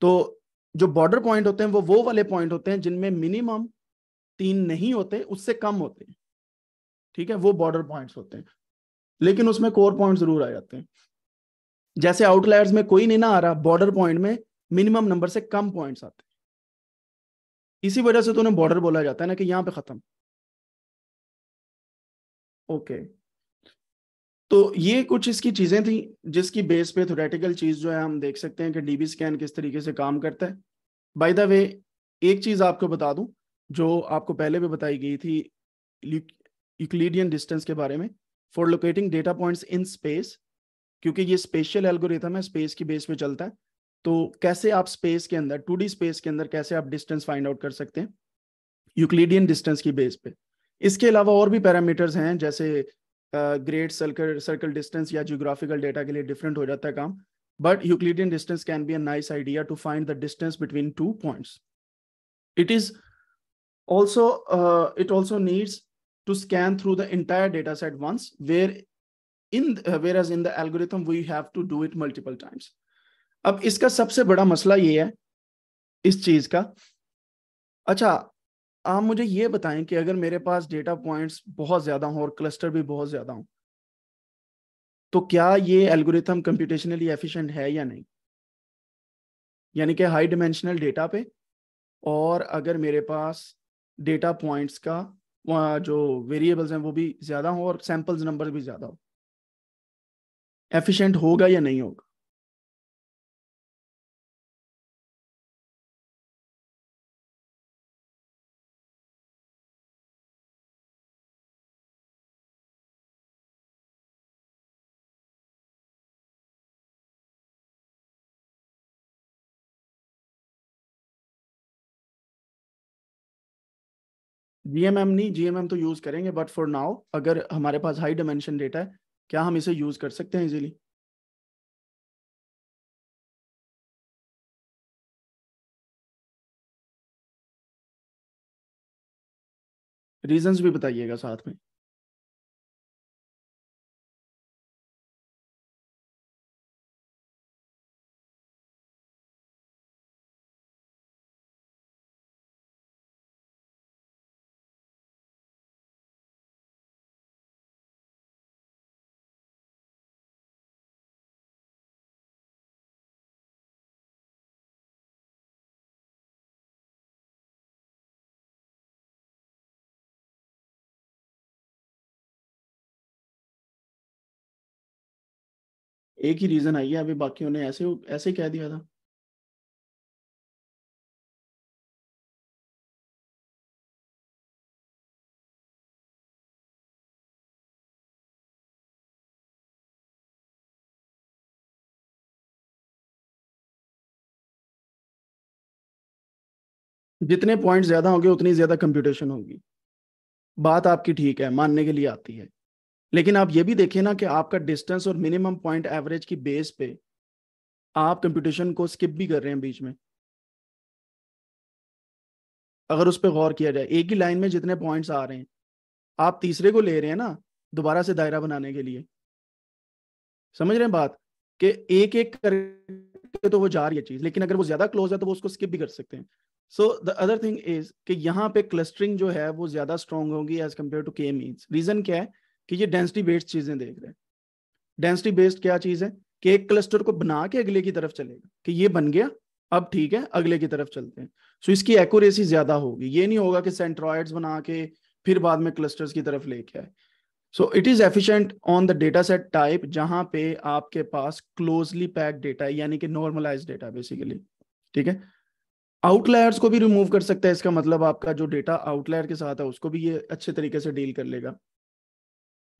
तो जो बॉर्डर पॉइंट होते हैं वो वो वाले पॉइंट होते हैं जिनमें मिनिमम तीन नहीं होते उससे कम होते हैं ठीक है वो बॉर्डर पॉइंट्स होते हैं लेकिन उसमें कोर पॉइंट जरूर आ जाते हैं जैसे आउटलायर्स में कोई नहीं ना आ रहा बॉर्डर पॉइंट में मिनिमम नंबर से कम पॉइंट्स आते हैं इसी वजह से तो उन्हें बॉर्डर बोला जाता है ना कि यहां पे खत्म ओके okay. तो ये कुछ इसकी चीजें थी जिसकी बेस पे थोरेटिकल चीज जो है हम देख सकते हैं कि डीबी स्कैन किस तरीके से काम करता है बाय द वे एक चीज आपको बता दूं जो आपको पहले भी बताई गई थी यूक्लिडियन डिस्टेंस के बारे में for locating data points in space क्योंकि ये स्पेशल एल्गोरिथम है स्पेस की बेस पे चलता है तो कैसे आप स्पेस के अंदर टू स्पेस के अंदर कैसे आप डिस्टेंस फाइंड आउट कर सकते हैं यूक्लिडियन डिस्टेंस की बेस पे इसके अलावा और भी पैरामीटर्स हैं जैसे ग्रेट सर्कल सर्कल डिस्टेंस या जियोग्राफिकल डेटा के लिए डिफरेंट हो जाता है काम but Euclidean distance can be a idea to find the distance between two points it is also it also needs to scan through the entire data set once wherein whereas in the algorithm we have to do it multiple times अब इसका सबसे बड़ा मसला ये है इस चीज का अच्छा आप मुझे ये बताएं कि अगर मेरे पास डेटा पॉइंट्स बहुत ज्यादा हों और क्लस्टर भी बहुत ज्यादा हों तो क्या ये एल्गोरिथम कंप्यूटेशनली एफिशिएंट है या नहीं यानी कि हाई डिमेंशनल डेटा पे और अगर मेरे पास डेटा पॉइंट्स का जो वेरिएबल्स हैं वो भी ज़्यादा हो और सैंपल्स नंबर भी ज़्यादा हो एफिशिएंट होगा या नहीं होगा जीएमएम नहीं जीएमएम तो यूज करेंगे बट फॉर नाउ अगर हमारे पास हाई डायमेंशन डेटा है क्या हम इसे यूज कर सकते हैं इजीली रीजंस भी बताइएगा साथ में एक ही रीजन आई है अभी बाकियों ने ऐसे ऐसे कह दिया था जितने पॉइंट ज्यादा होंगे उतनी ज्यादा कंप्यूटेशन होगी बात आपकी ठीक है मानने के लिए आती है लेकिन आप ये भी देखें ना कि आपका डिस्टेंस और मिनिमम पॉइंट एवरेज की बेस पे आप कंप्यूटेशन को स्किप भी कर रहे हैं बीच में अगर उस पर गौर किया जाए एक ही लाइन में जितने पॉइंट्स आ रहे हैं आप तीसरे को ले रहे हैं ना दोबारा से दायरा बनाने के लिए समझ रहे हैं बात कि एक एक करके तो वो जा रही है चीज लेकिन अगर वो ज्यादा क्लोज है तो वो उसको स्किप भी कर सकते हैं so the other thing is कि यहाँ पे क्लस्टरिंग जो है वो ज्यादा स्ट्रॉन्ग होगी as compare to K means reason क्या है कि ये डेंसिटी बेस्ड चीजें देख रहे हैं डेंसिटी बेस्ड क्या चीज है कि एक क्लस्टर को बना के अगले की तरफ चलेगा कि ये बन गया अब ठीक है अगले की तरफ चलते हैं सो so, इसकी एक्यूरेसी ज्यादा होगी ये नहीं होगा कि सेंट्रॉइड्स बना के फिर बाद में क्लस्टर्स की तरफ लेके आए so it is efficient on the data set type जहां पे आपके पास क्लोजली पैक डेटा है यानी कि नॉर्मलाइज डेटा बेसिकली ठीक है आउटलायर्स को भी रिमूव कर सकता है इसका मतलब आपका जो डेटा आउटलायर के साथ है उसको भी ये अच्छे तरीके से डील कर लेगा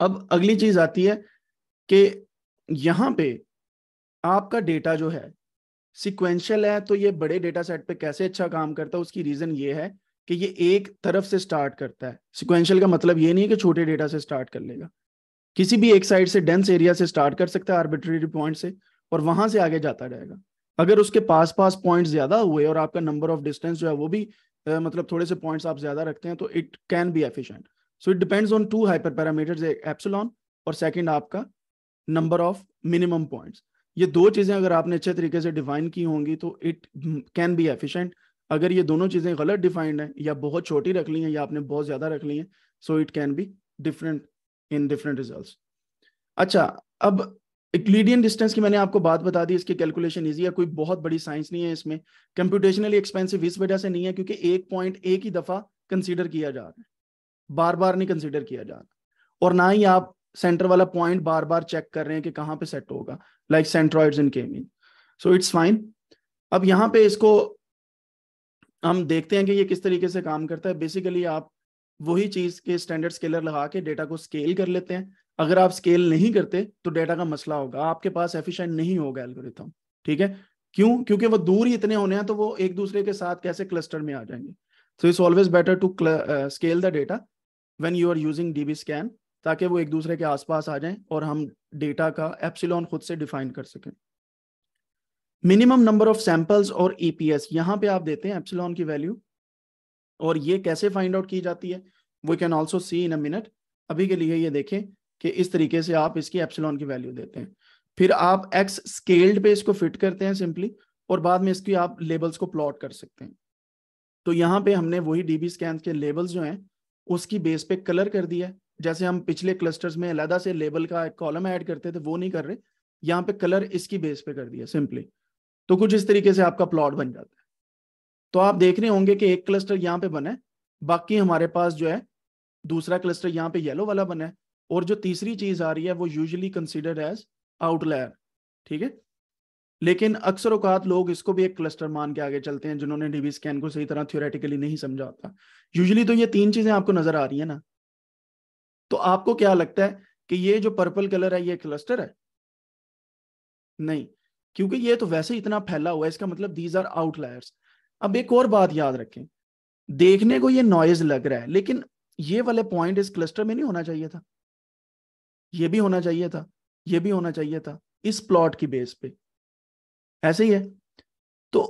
अब अगली चीज आती है कि यहाँ पे आपका डेटा जो है सिक्वेंशियल है तो ये बड़े डेटा सेट पे कैसे अच्छा काम करता है उसकी रीजन ये है कि ये एक तरफ से स्टार्ट करता है सिक्वेंशियल का मतलब ये नहीं है कि छोटे डेटा से स्टार्ट कर लेगा किसी भी एक साइड से डेंस एरिया से स्टार्ट कर सकता है आर्बिट्रेरी पॉइंट से और वहां से आगे जाता रहेगा अगर उसके पास पास पॉइंट ज्यादा हुए और आपका नंबर ऑफ डिस्टेंस जो है वो भी मतलब थोड़े से पॉइंट्स आप ज्यादा रखते हैं तो it can be efficient so it depends on to hyper parameter epsilon और सेकेंड आपका नंबर ऑफ मिनिमम पॉइंट्स ये दो चीज़ें अगर आपने अच्छे तरीके से डिफाइन की होंगी तो इट कैन बी एफिशिएंट अगर ये दोनों चीज़ें गलत डिफाइंड हैं या बहुत छोटी रख ली हैं या आपने बहुत ज़्यादा रख ली हैं so it can be different in different result अच्छा अब इक्लीडियन डिस्टेंस की मैंने आपको बात बता दी इसकी कैलकुलेशन इजी है कोई बहुत बड़ी साइंस नहीं है इसमें कंप्यूटेशनली एक्सपेंसिव इस वजह से नहीं है क्योंकि एक पॉइंट एक ही दफ़ा कंसिडर किया जा रहा है बार बार नहीं कंसिडर किया जा रहा और ना ही आप सेंटर वाला पॉइंट बार बार चेक कर रहे हैं कि कहाँ पे सेट होगा like centroid in k means so it's fine अब यहाँ पे इसको हम देखते हैं कि ये किस तरीके से काम करता है बेसिकली आप वही चीज के स्टैंडर्ड स्केलर लगा के डेटा को स्केल कर लेते हैं अगर आप स्केल नहीं करते तो डेटा का मसला होगा आपके पास एफिशिएंट नहीं होगा एल्गोरिथम ठीक है क्यों क्योंकि वो दूर ही इतने होने हैं तो वो एक दूसरे के साथ कैसे क्लस्टर में आ जाएंगे so it's always better to scale the data when you are using DBSCAN ताकि वो एक दूसरे के आसपास आ जाएं और हम डेटा का एप्सिलॉन खुद से डिफाइन कर सकें मिनिमम नंबर ऑफ सैंपल्स और ईपीएस e यहाँ पे आप देते हैं एप्सिलॉन की वैल्यू और ये कैसे फाइंड आउट की जाती है we can also see in a minute अभी के लिए ये देखें कि इस तरीके से आप इसकी एप्सिलॉन की वैल्यू देते हैं फिर आप एक्स स्केल्ड पे इसको फिट करते हैं सिंपली और बाद में इसकी आप लेबल्स को प्लॉट कर सकते हैं तो यहाँ पे हमने वही डीबी स्कैन के लेबल्स जो हैं उसकी बेस पे कलर कर दिया है जैसे हम पिछले क्लस्टर्स में अलहदा से लेबल का कॉलम ऐड करते थे वो नहीं कर रहे यहाँ पे कलर इसकी बेस पे कर दिया सिंपली तो कुछ इस तरीके से आपका प्लॉट बन जाता है तो आप देख रहे होंगे कि एक क्लस्टर यहाँ पे बना है बाकी हमारे पास जो है दूसरा क्लस्टर यहाँ पे येलो वाला बना है और जो तीसरी चीज आ रही है वो यूजली कंसिडर एज आउटलायर ठीक है लेकिन अक्सर औकात लोग इसको भी एक क्लस्टर मान के आगे चलते हैं जिन्होंने डीबी स्कैन को सही तरह थियोरेटिकली नहीं समझा होता यूजली तो ये तीन चीजें आपको नजर आ रही है ना तो आपको क्या लगता है कि ये जो पर्पल कलर है ये क्लस्टर है नहीं क्योंकि ये तो वैसे ही इतना फैला हुआ है इसका मतलब दीज आर आउटलायर्स अब एक और बात याद रखें देखने को ये नॉइज लग रहा है लेकिन ये वाले पॉइंट इस क्लस्टर में नहीं होना चाहिए था ये भी होना चाहिए था ये भी होना चाहिए था इस प्लॉट की बेस पे ऐसे ही है तो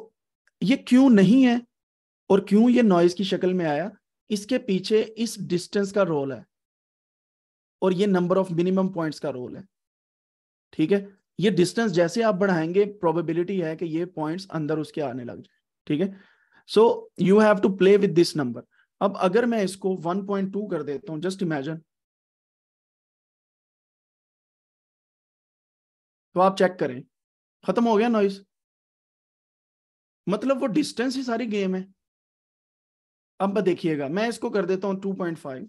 ये क्यों नहीं है और क्यों ये नॉइज की शक्ल में आया इसके पीछे इस डिस्टेंस का रोल है और ये नंबर ऑफ मिनिमम पॉइंट्स का रोल है ठीक है ये डिस्टेंस जैसे आप बढ़ाएंगे प्रोबेबिलिटी है कि ये पॉइंट्स अंदर उसके आने लग जाए ठीक है so you have to play with this number अब अगर मैं इसको 1.2 कर देता हूं जस्ट इमेजिन तो आप चेक करें खत्म हो गया नॉइस मतलब वो डिस्टेंस ही सारी गेम है अब देखिएगा मैं इसको कर देता हूं टू पॉइंट फाइव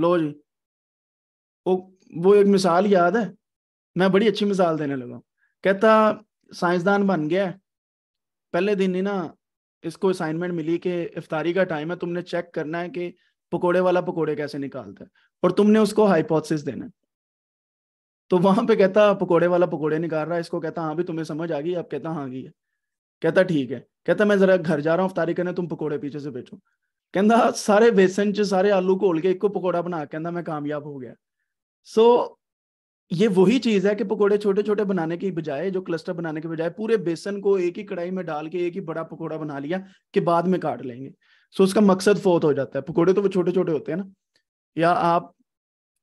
लो जी वो वो एक मिसाल याद है मैं बड़ी अच्छी मिसाल देने लगा कहता साइंसदान बन गया है पहले दिन ही ना इसको असाइनमेंट मिली कि इफ्तारी का टाइम है तुमने चेक करना है कि पकोड़े वाला पकोड़े कैसे निकालता है और तुमने उसको हाइपोथेसिस देना है तो वहां पे कहता पकोड़े वाला पकोड़े निकाल रहा है इसको कहता हाँ भी तुम्हें समझ आ गई अब कहता हाँ गई हाँ, है हाँ। कहता ठीक है कहता मैं जरा घर जा रहा हूँ अफतारी करने तुम पकोड़े पीछे से बेचो कहता सारे बेसन च सारे आलू घोल के एक पकौड़ा बना कहता मैं कामयाब हो गया सो so, ये वही चीज है कि पकोड़े छोटे छोटे बनाने के बजाय जो क्लस्टर बनाने के बजाय पूरे बेसन को एक ही कढ़ाई में डाल के एक ही बड़ा पकोड़ा बना लिया कि बाद में काट लेंगे सो so, उसका मकसद फोत हो जाता है पकोड़े तो वो छोटे छोटे होते हैं ना या आप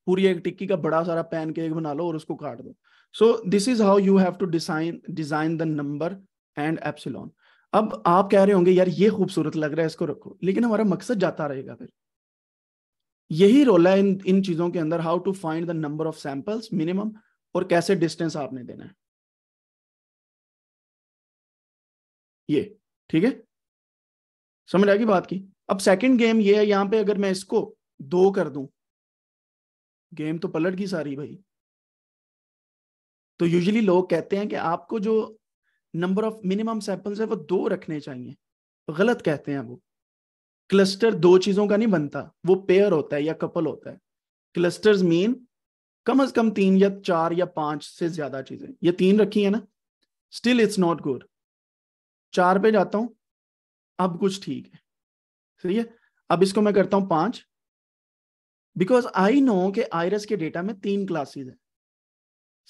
पूरी एक टिक्की का बड़ा सारा पैन केक बना लो और उसको काट दो so this is how you have to design design the number and epsilon अब आप कह रहे होंगे यार ये खूबसूरत लग रहा है इसको रखो लेकिन हमारा मकसद जाता रहेगा फिर यही रोल है इन इन चीजों के अंदर how to find the number of samples minimum और कैसे डिस्टेंस आपने देना है ये ठीक है समझ आएगी बात की अब सेकंड गेम ये है यहां पे अगर मैं इसको दो कर दूं गेम तो पलट गई सारी भाई तो यूजुअली लोग कहते हैं कि आपको जो नंबर ऑफ मिनिमम सैंपल्स है वो दो रखने चाहिए गलत कहते हैं वो क्लस्टर दो चीजों का नहीं बनता वो पेयर होता है या कपल होता है क्लस्टर्स मीन कम अज कम तीन या चार या पांच से ज्यादा चीजें ये तीन रखी है ना स्टिल इट्स नॉट गुड चार पे जाता हूं अब कुछ ठीक है सही है अब इसको मैं करता हूं पांच बिकॉज आई नो के आयरस के डेटा में तीन क्लासेज है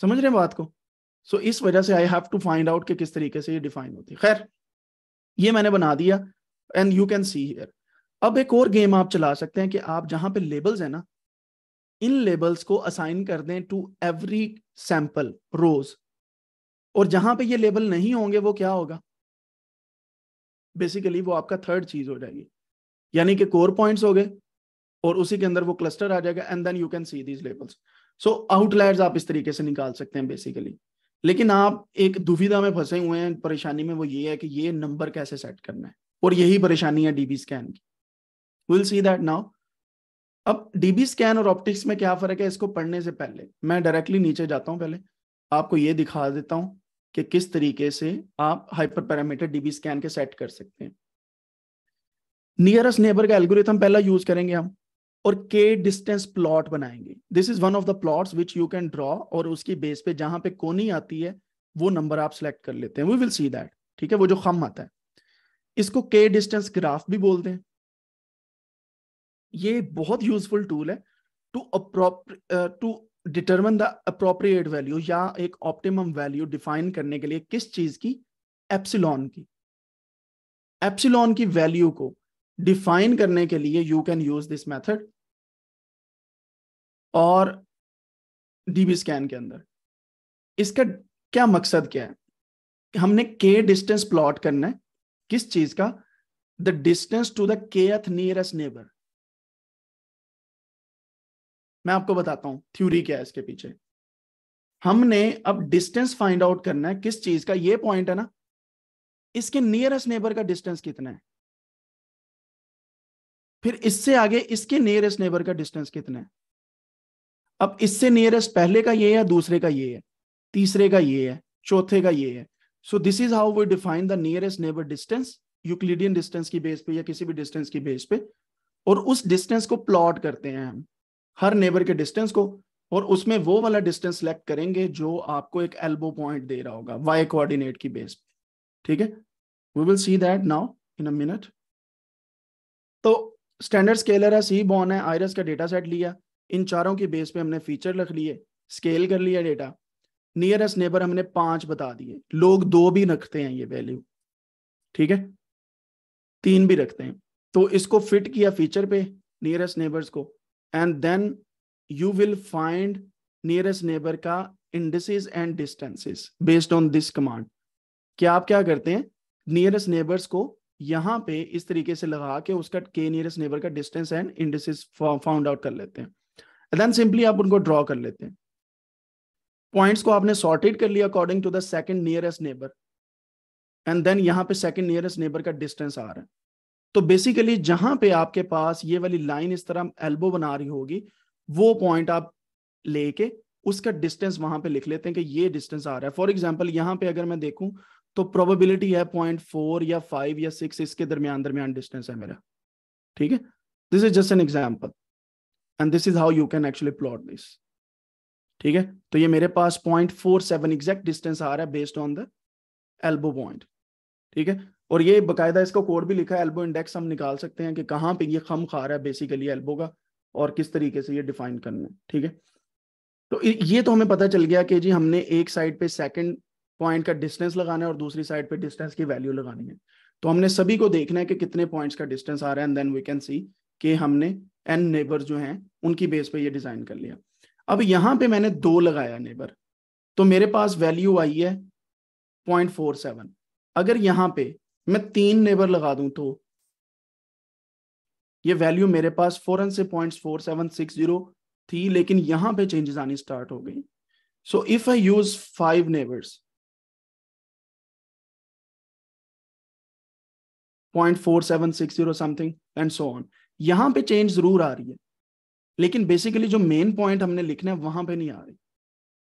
समझ रहे हैं बात को सो so, इस वजह से I have to find out कि किस तरीके से ये डिफाइन होती है खैर ये मैंने बना दिया and you can see here अब एक और गेम आप चला सकते हैं कि आप जहां पे लेबल्स है ना इन लेबल्स को असाइन कर दें टू एवरी सैंपल रोज और जहां पे ये लेबल नहीं होंगे वो क्या होगा बेसिकली वो आपका थर्ड चीज हो जाएगी यानी कि कोर पॉइंट्स हो गए और उसी के अंदर वो क्लस्टर आ जाएगा and then you can see these labels so outliers आप इस तरीके से निकाल सकते हैं बेसिकली लेकिन आप एक दुविधा में फंसे हुए हैं परेशानी में वो ये है कि ये नंबर कैसे सेट करना है और यही परेशानी है डीबी स्कैन की विल सी दैट नाउ अब डीबी स्कैन और ऑप्टिक्स में क्या फर्क है इसको पढ़ने से पहले मैं डायरेक्टली नीचे जाता हूँ पहले आपको ये दिखा देता हूँ कि किस तरीके से आप हाइपर पैरामीटर डीबी स्कैन के सेट कर सकते हैं नियरस्ट नेबर का एल्गोरिथम पहला यूज करेंगे हम और के डिस्टेंस प्लॉट बनाएंगे this is one of the plots which you can draw और उसकी बेस पे जहां पे कोनी आती है वो नंबर आप सेलेक्ट कर लेते हैं वी विल सी दैट ठीक है वो जो खम आता है इसको के डिस्टेंस ग्राफ भी बोलते हैं ये बहुत यूजफुल टूल है to appropriate to determine the appropriate value या एक ऑप्टिमम वैल्यू डिफाइन करने के लिए किस चीज की एप्सिलॉन की एप्सिलॉन की वैल्यू को डिफाइन करने के लिए you can use this method और डीबी स्कैन के अंदर इसका क्या मकसद क्या है हमने के डिस्टेंस प्लॉट करना है किस चीज का the distance to the kth nearest neighbour मैं आपको बताता हूं थ्योरी क्या है इसके पीछे हमने अब डिस्टेंस फाइंड आउट करना है किस चीज का ये पॉइंट है ना इसके नियरेस्ट नेबर का डिस्टेंस कितना है फिर इससे आगे इसके नियरेस्ट नेबर का डिस्टेंस कितना है अब इससे नियरेस्ट पहले का ये है दूसरे का ये है तीसरे का ये है चौथे का ये है so this is how we define the nearest neighbour distance Euclidean distance की बेस पे या किसी भी डिस्टेंस की बेस पे और उस डिस्टेंस को प्लॉट करते हैं हम हर नेबर के डिस्टेंस को और उसमें वो वाला डिस्टेंस सेलेक्ट करेंगे जो आपको एक एल्बो पॉइंट दे रहा होगा वाई कोऑर्डिनेट की बेस पे ठीक है we will see that now in a minute तो स्टैंडर्ड स्केलर है सी बॉन है आयरस का डेटा सेट लिया इन चारों के बेस पे हमने फीचर रख लिए स्केल कर लिया डेटा नियरेस्ट नेबर हमने पांच बता दिए लोग दो भी रखते हैं ये वैल्यू ठीक है तीन भी रखते हैं तो इसको फिट किया फीचर पे नियरेस्ट नेबर्स को and then you will find nearest neighbour का indices and distances based on this command क्या आप क्या करते हैं नियरेस्ट नेबर्स को यहां पे इस तरीके से लगा के उसका के नियरेस्ट नेबर का distance and indices found out कर लेते हैं देन सिंपली आप उनको ड्रॉ कर लेते हैं पॉइंट्स को आपने सॉर्टेड कर लिया according to the second nearest neighbour and then यहां पे सेकंड नियरेस्ट नेबर का डिस्टेंस आ रहा है तो बेसिकली जहां पे आपके पास ये वाली लाइन इस तरह एल्बो बना रही होगी वो पॉइंट आप लेके उसका डिस्टेंस वहां पे लिख लेते हैं कि ये डिस्टेंस आ रहा है फॉर एग्जाम्पल यहाँ पे अगर मैं देखूं तो प्रोबेबिलिटी है पॉइंट फोर या फाइव या सिक्स इसके दरमियान दरमियान डिस्टेंस है मेरा ठीक है this is just an example and this is how you can actually plot this ठीक है तो ये मेरे पास point four seven exact distance आ रहा है based on the elbow point ठीक है और ये बकायदा इसका कोड भी लिखा है एल्बो इंडेक्स हम निकाल सकते हैं कि कहाँ पे ये खम खा रहा है बेसिकली एल्बो का और किस तरीके से ये डिफाइन करना है ठीक है तो ये तो हमें पता चल गया कि जी हमने एक साइड पे सेकंड पॉइंट का डिस्टेंस लगाना है और दूसरी साइड पे डिस्टेंस की वैल्यू लगानी है तो हमने सभी को देखना है कि कितने पॉइंट्स का डिस्टेंस आ रहा है and then we can see कि हमने एन नेबर जो हैं उनकी बेस पे ये डिज़ाइन कर लिया अब यहां पे मैंने दो लगाया नेबर तो मेरे पास वैल्यू आई है पॉइंट फोर सेवन अगर यहां पे मैं तीन नेबर लगा दूं तो ये वैल्यू मेरे पास फोर से point four seven six zero थी लेकिन यहां पे चेंजेस आनी स्टार्ट हो गई so if I use five neighbours point four seven six zero something and so on यहां पे चेंज जरूर आ रही है लेकिन बेसिकली जो मेन पॉइंट हमने लिखना है वहां पे नहीं आ रही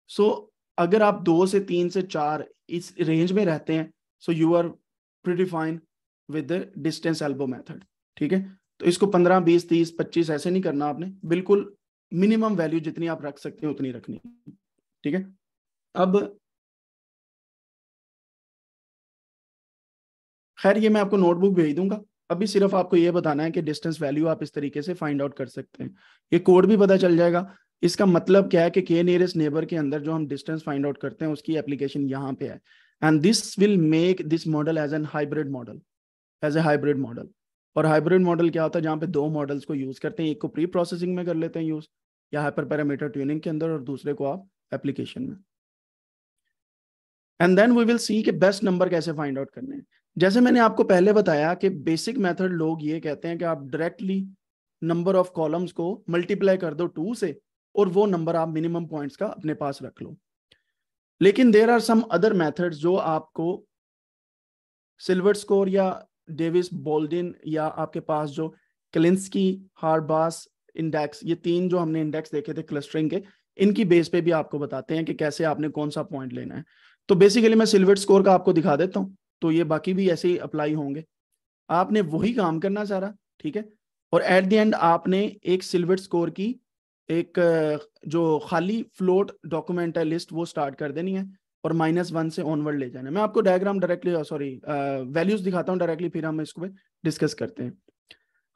सो so, अगर आप दो से तीन से चार इस रेंज में रहते हैं so you are predefine with distance elbow method ठीक है तो इसको पंद्रह बीस तीस पच्चीस ऐसे नहीं करना आपने बिल्कुल मिनिमम वैल्यू जितनी आप रख सकते हैं उतनी रखनी ठीक है अब खैर ये मैं आपको नोटबुक भेज दूंगा अभी सिर्फ आपको ये बताना है कि डिस्टेंस वैल्यू आप इस तरीके से फाइंड आउट कर सकते हैं ये कोड भी पता चल जाएगा इसका मतलब क्या है कि के नियरेस्ट नेबर के अंदर जो हम डिस्टेंस फाइंड आउट करते हैं उसकी एप्लीकेशन यहाँ पे है and this will make this model as an hybrid model as a hybrid model और हाइब्रिड मॉडल क्या होता है जहाँ पे दो मॉडल्स को यूज करते हैं एक को प्री प्रोसेसिंग में कर लेते हैं यूज या हाइपर पैरामीटर ट्यूनिंग के अंदर और दूसरे को आप एप्लीकेशन में and then we will see कि बेस्ट नंबर कैसे फाइंड आउट करने हैं जैसे मैंने आपको पहले बताया कि बेसिक मेथड लोग ये कहते हैं कि आप डायरेक्टली नंबर ऑफ कॉलम्स को मल्टीप्लाई कर दो टू से और वो नंबर आप मिनिमम पॉइंट्स का अपने पास रख लो लेकिन there are some other methods जो आपको सिल्वर स्कोर या डेविस बोल्डिन या आपके पास जो क्लिंसकी हारबास इंडेक्स ये तीन जो हमने इंडेक्स देखे थे क्लस्टरिंग के इनकी बेस पे भी आपको बताते हैं कि कैसे आपने कौन सा पॉइंट लेना है तो बेसिकली मैं सिल्वेट स्कोर का आपको दिखा देता हूँ तो ये बाकी भी ऐसे ही अप्लाई होंगे आपने वही काम करना सारा ठीक है और एट द एंड आपने एक सिल्वेट स्कोर की एक जो खाली फ्लोट डॉक्यूमेंट है लिस्ट वो स्टार्ट कर देनी है और माइनस वन से ऑनवर्ड ले जाना मैं आपको डायग्राम डायरेक्टली सॉरी वैल्यूज दिखाता हूँ डायरेक्टली फिर हम इसको डिस्कस करते हैं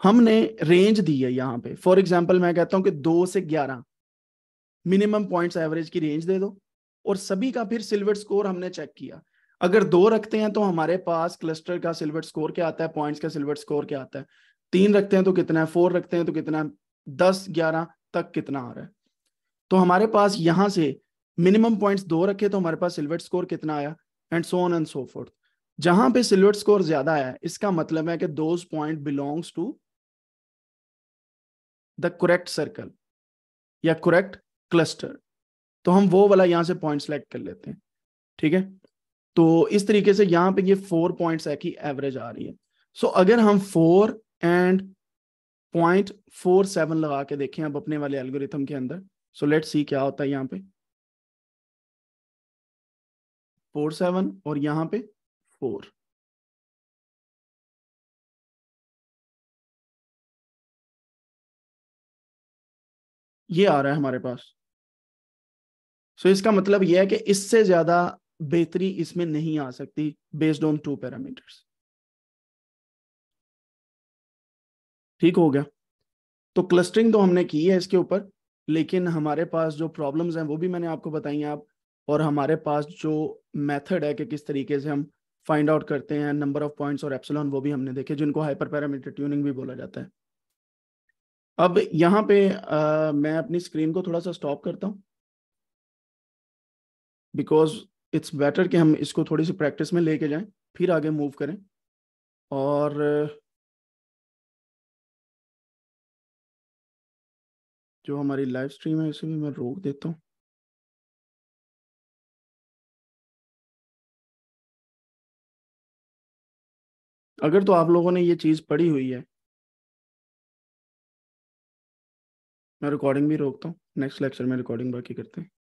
हमने रेंज दी है यहाँ पे फॉर एग्जाम्पल मैं कहता हूँ कि दो से ग्यारह मिनिमम पॉइंट्स एवरेज की रेंज दे दो और सभी का फिर सिल्वर स्कोर हमने चेक किया अगर दो रखते हैं तो हमारे पास क्लस्टर का सिल्वर स्कोर क्या आता है पॉइंट्स का सिल्वर स्कोर क्या आता है तीन रखते हैं तो कितना है फोर रखते हैं तो कितना दस ग्यारह तक कितना आ रहा है तो हमारे पास यहां से मिनिमम पॉइंट्स दो रखे तो हमारे पास सिल्वर स्कोर कितना आया and so on and so forth जहां पे सिल्वर स्कोर ज्यादा आया इसका मतलब है कि those point belongs to the correct circle या करेक्ट क्लस्टर तो हम वो वाला यहाँ से पॉइंट सेलेक्ट कर लेते हैं ठीक है तो इस तरीके से यहाँ पे ये फोर पॉइंट्स है कि एवरेज आ रही है सो so, अगर हम four and point four seven लगा के देखें अब अपने वाले एल्गोरिथम के अंदर सो लेट सी क्या होता है यहाँ पे फोर सेवन और यहाँ पे फोर ये आ रहा है हमारे पास सो so, इसका मतलब यह है कि इससे ज्यादा बेहतरी इसमें नहीं आ सकती बेस्ड ऑन टू पैरामीटर्स ठीक हो गया तो क्लस्टरिंग तो हमने की है इसके ऊपर लेकिन हमारे पास जो प्रॉब्लम्स हैं वो भी मैंने आपको बताई हैं आप और हमारे पास जो मेथड है कि किस तरीके से हम फाइंड आउट करते हैं नंबर ऑफ पॉइंट्स और एप्सलॉन वो भी हमने देखे जिनको हाइपर पैरामीटर ट्यूनिंग भी बोला जाता है अब यहाँ पे आ, मैं अपनी स्क्रीन को थोड़ा सा स्टॉप करता हूँ बिकॉज इट्स बेटर कि हम इसको थोड़ी सी प्रैक्टिस में लेके जाएं फिर आगे मूव करें और जो हमारी लाइव स्ट्रीम है इसे भी मैं रोक देता हूँ अगर तो आप लोगों ने ये चीज़ पढ़ी हुई है मैं रिकॉर्डिंग भी रोकता हूँ नेक्स्ट लेक्चर में रिकॉर्डिंग बाकी करते हैं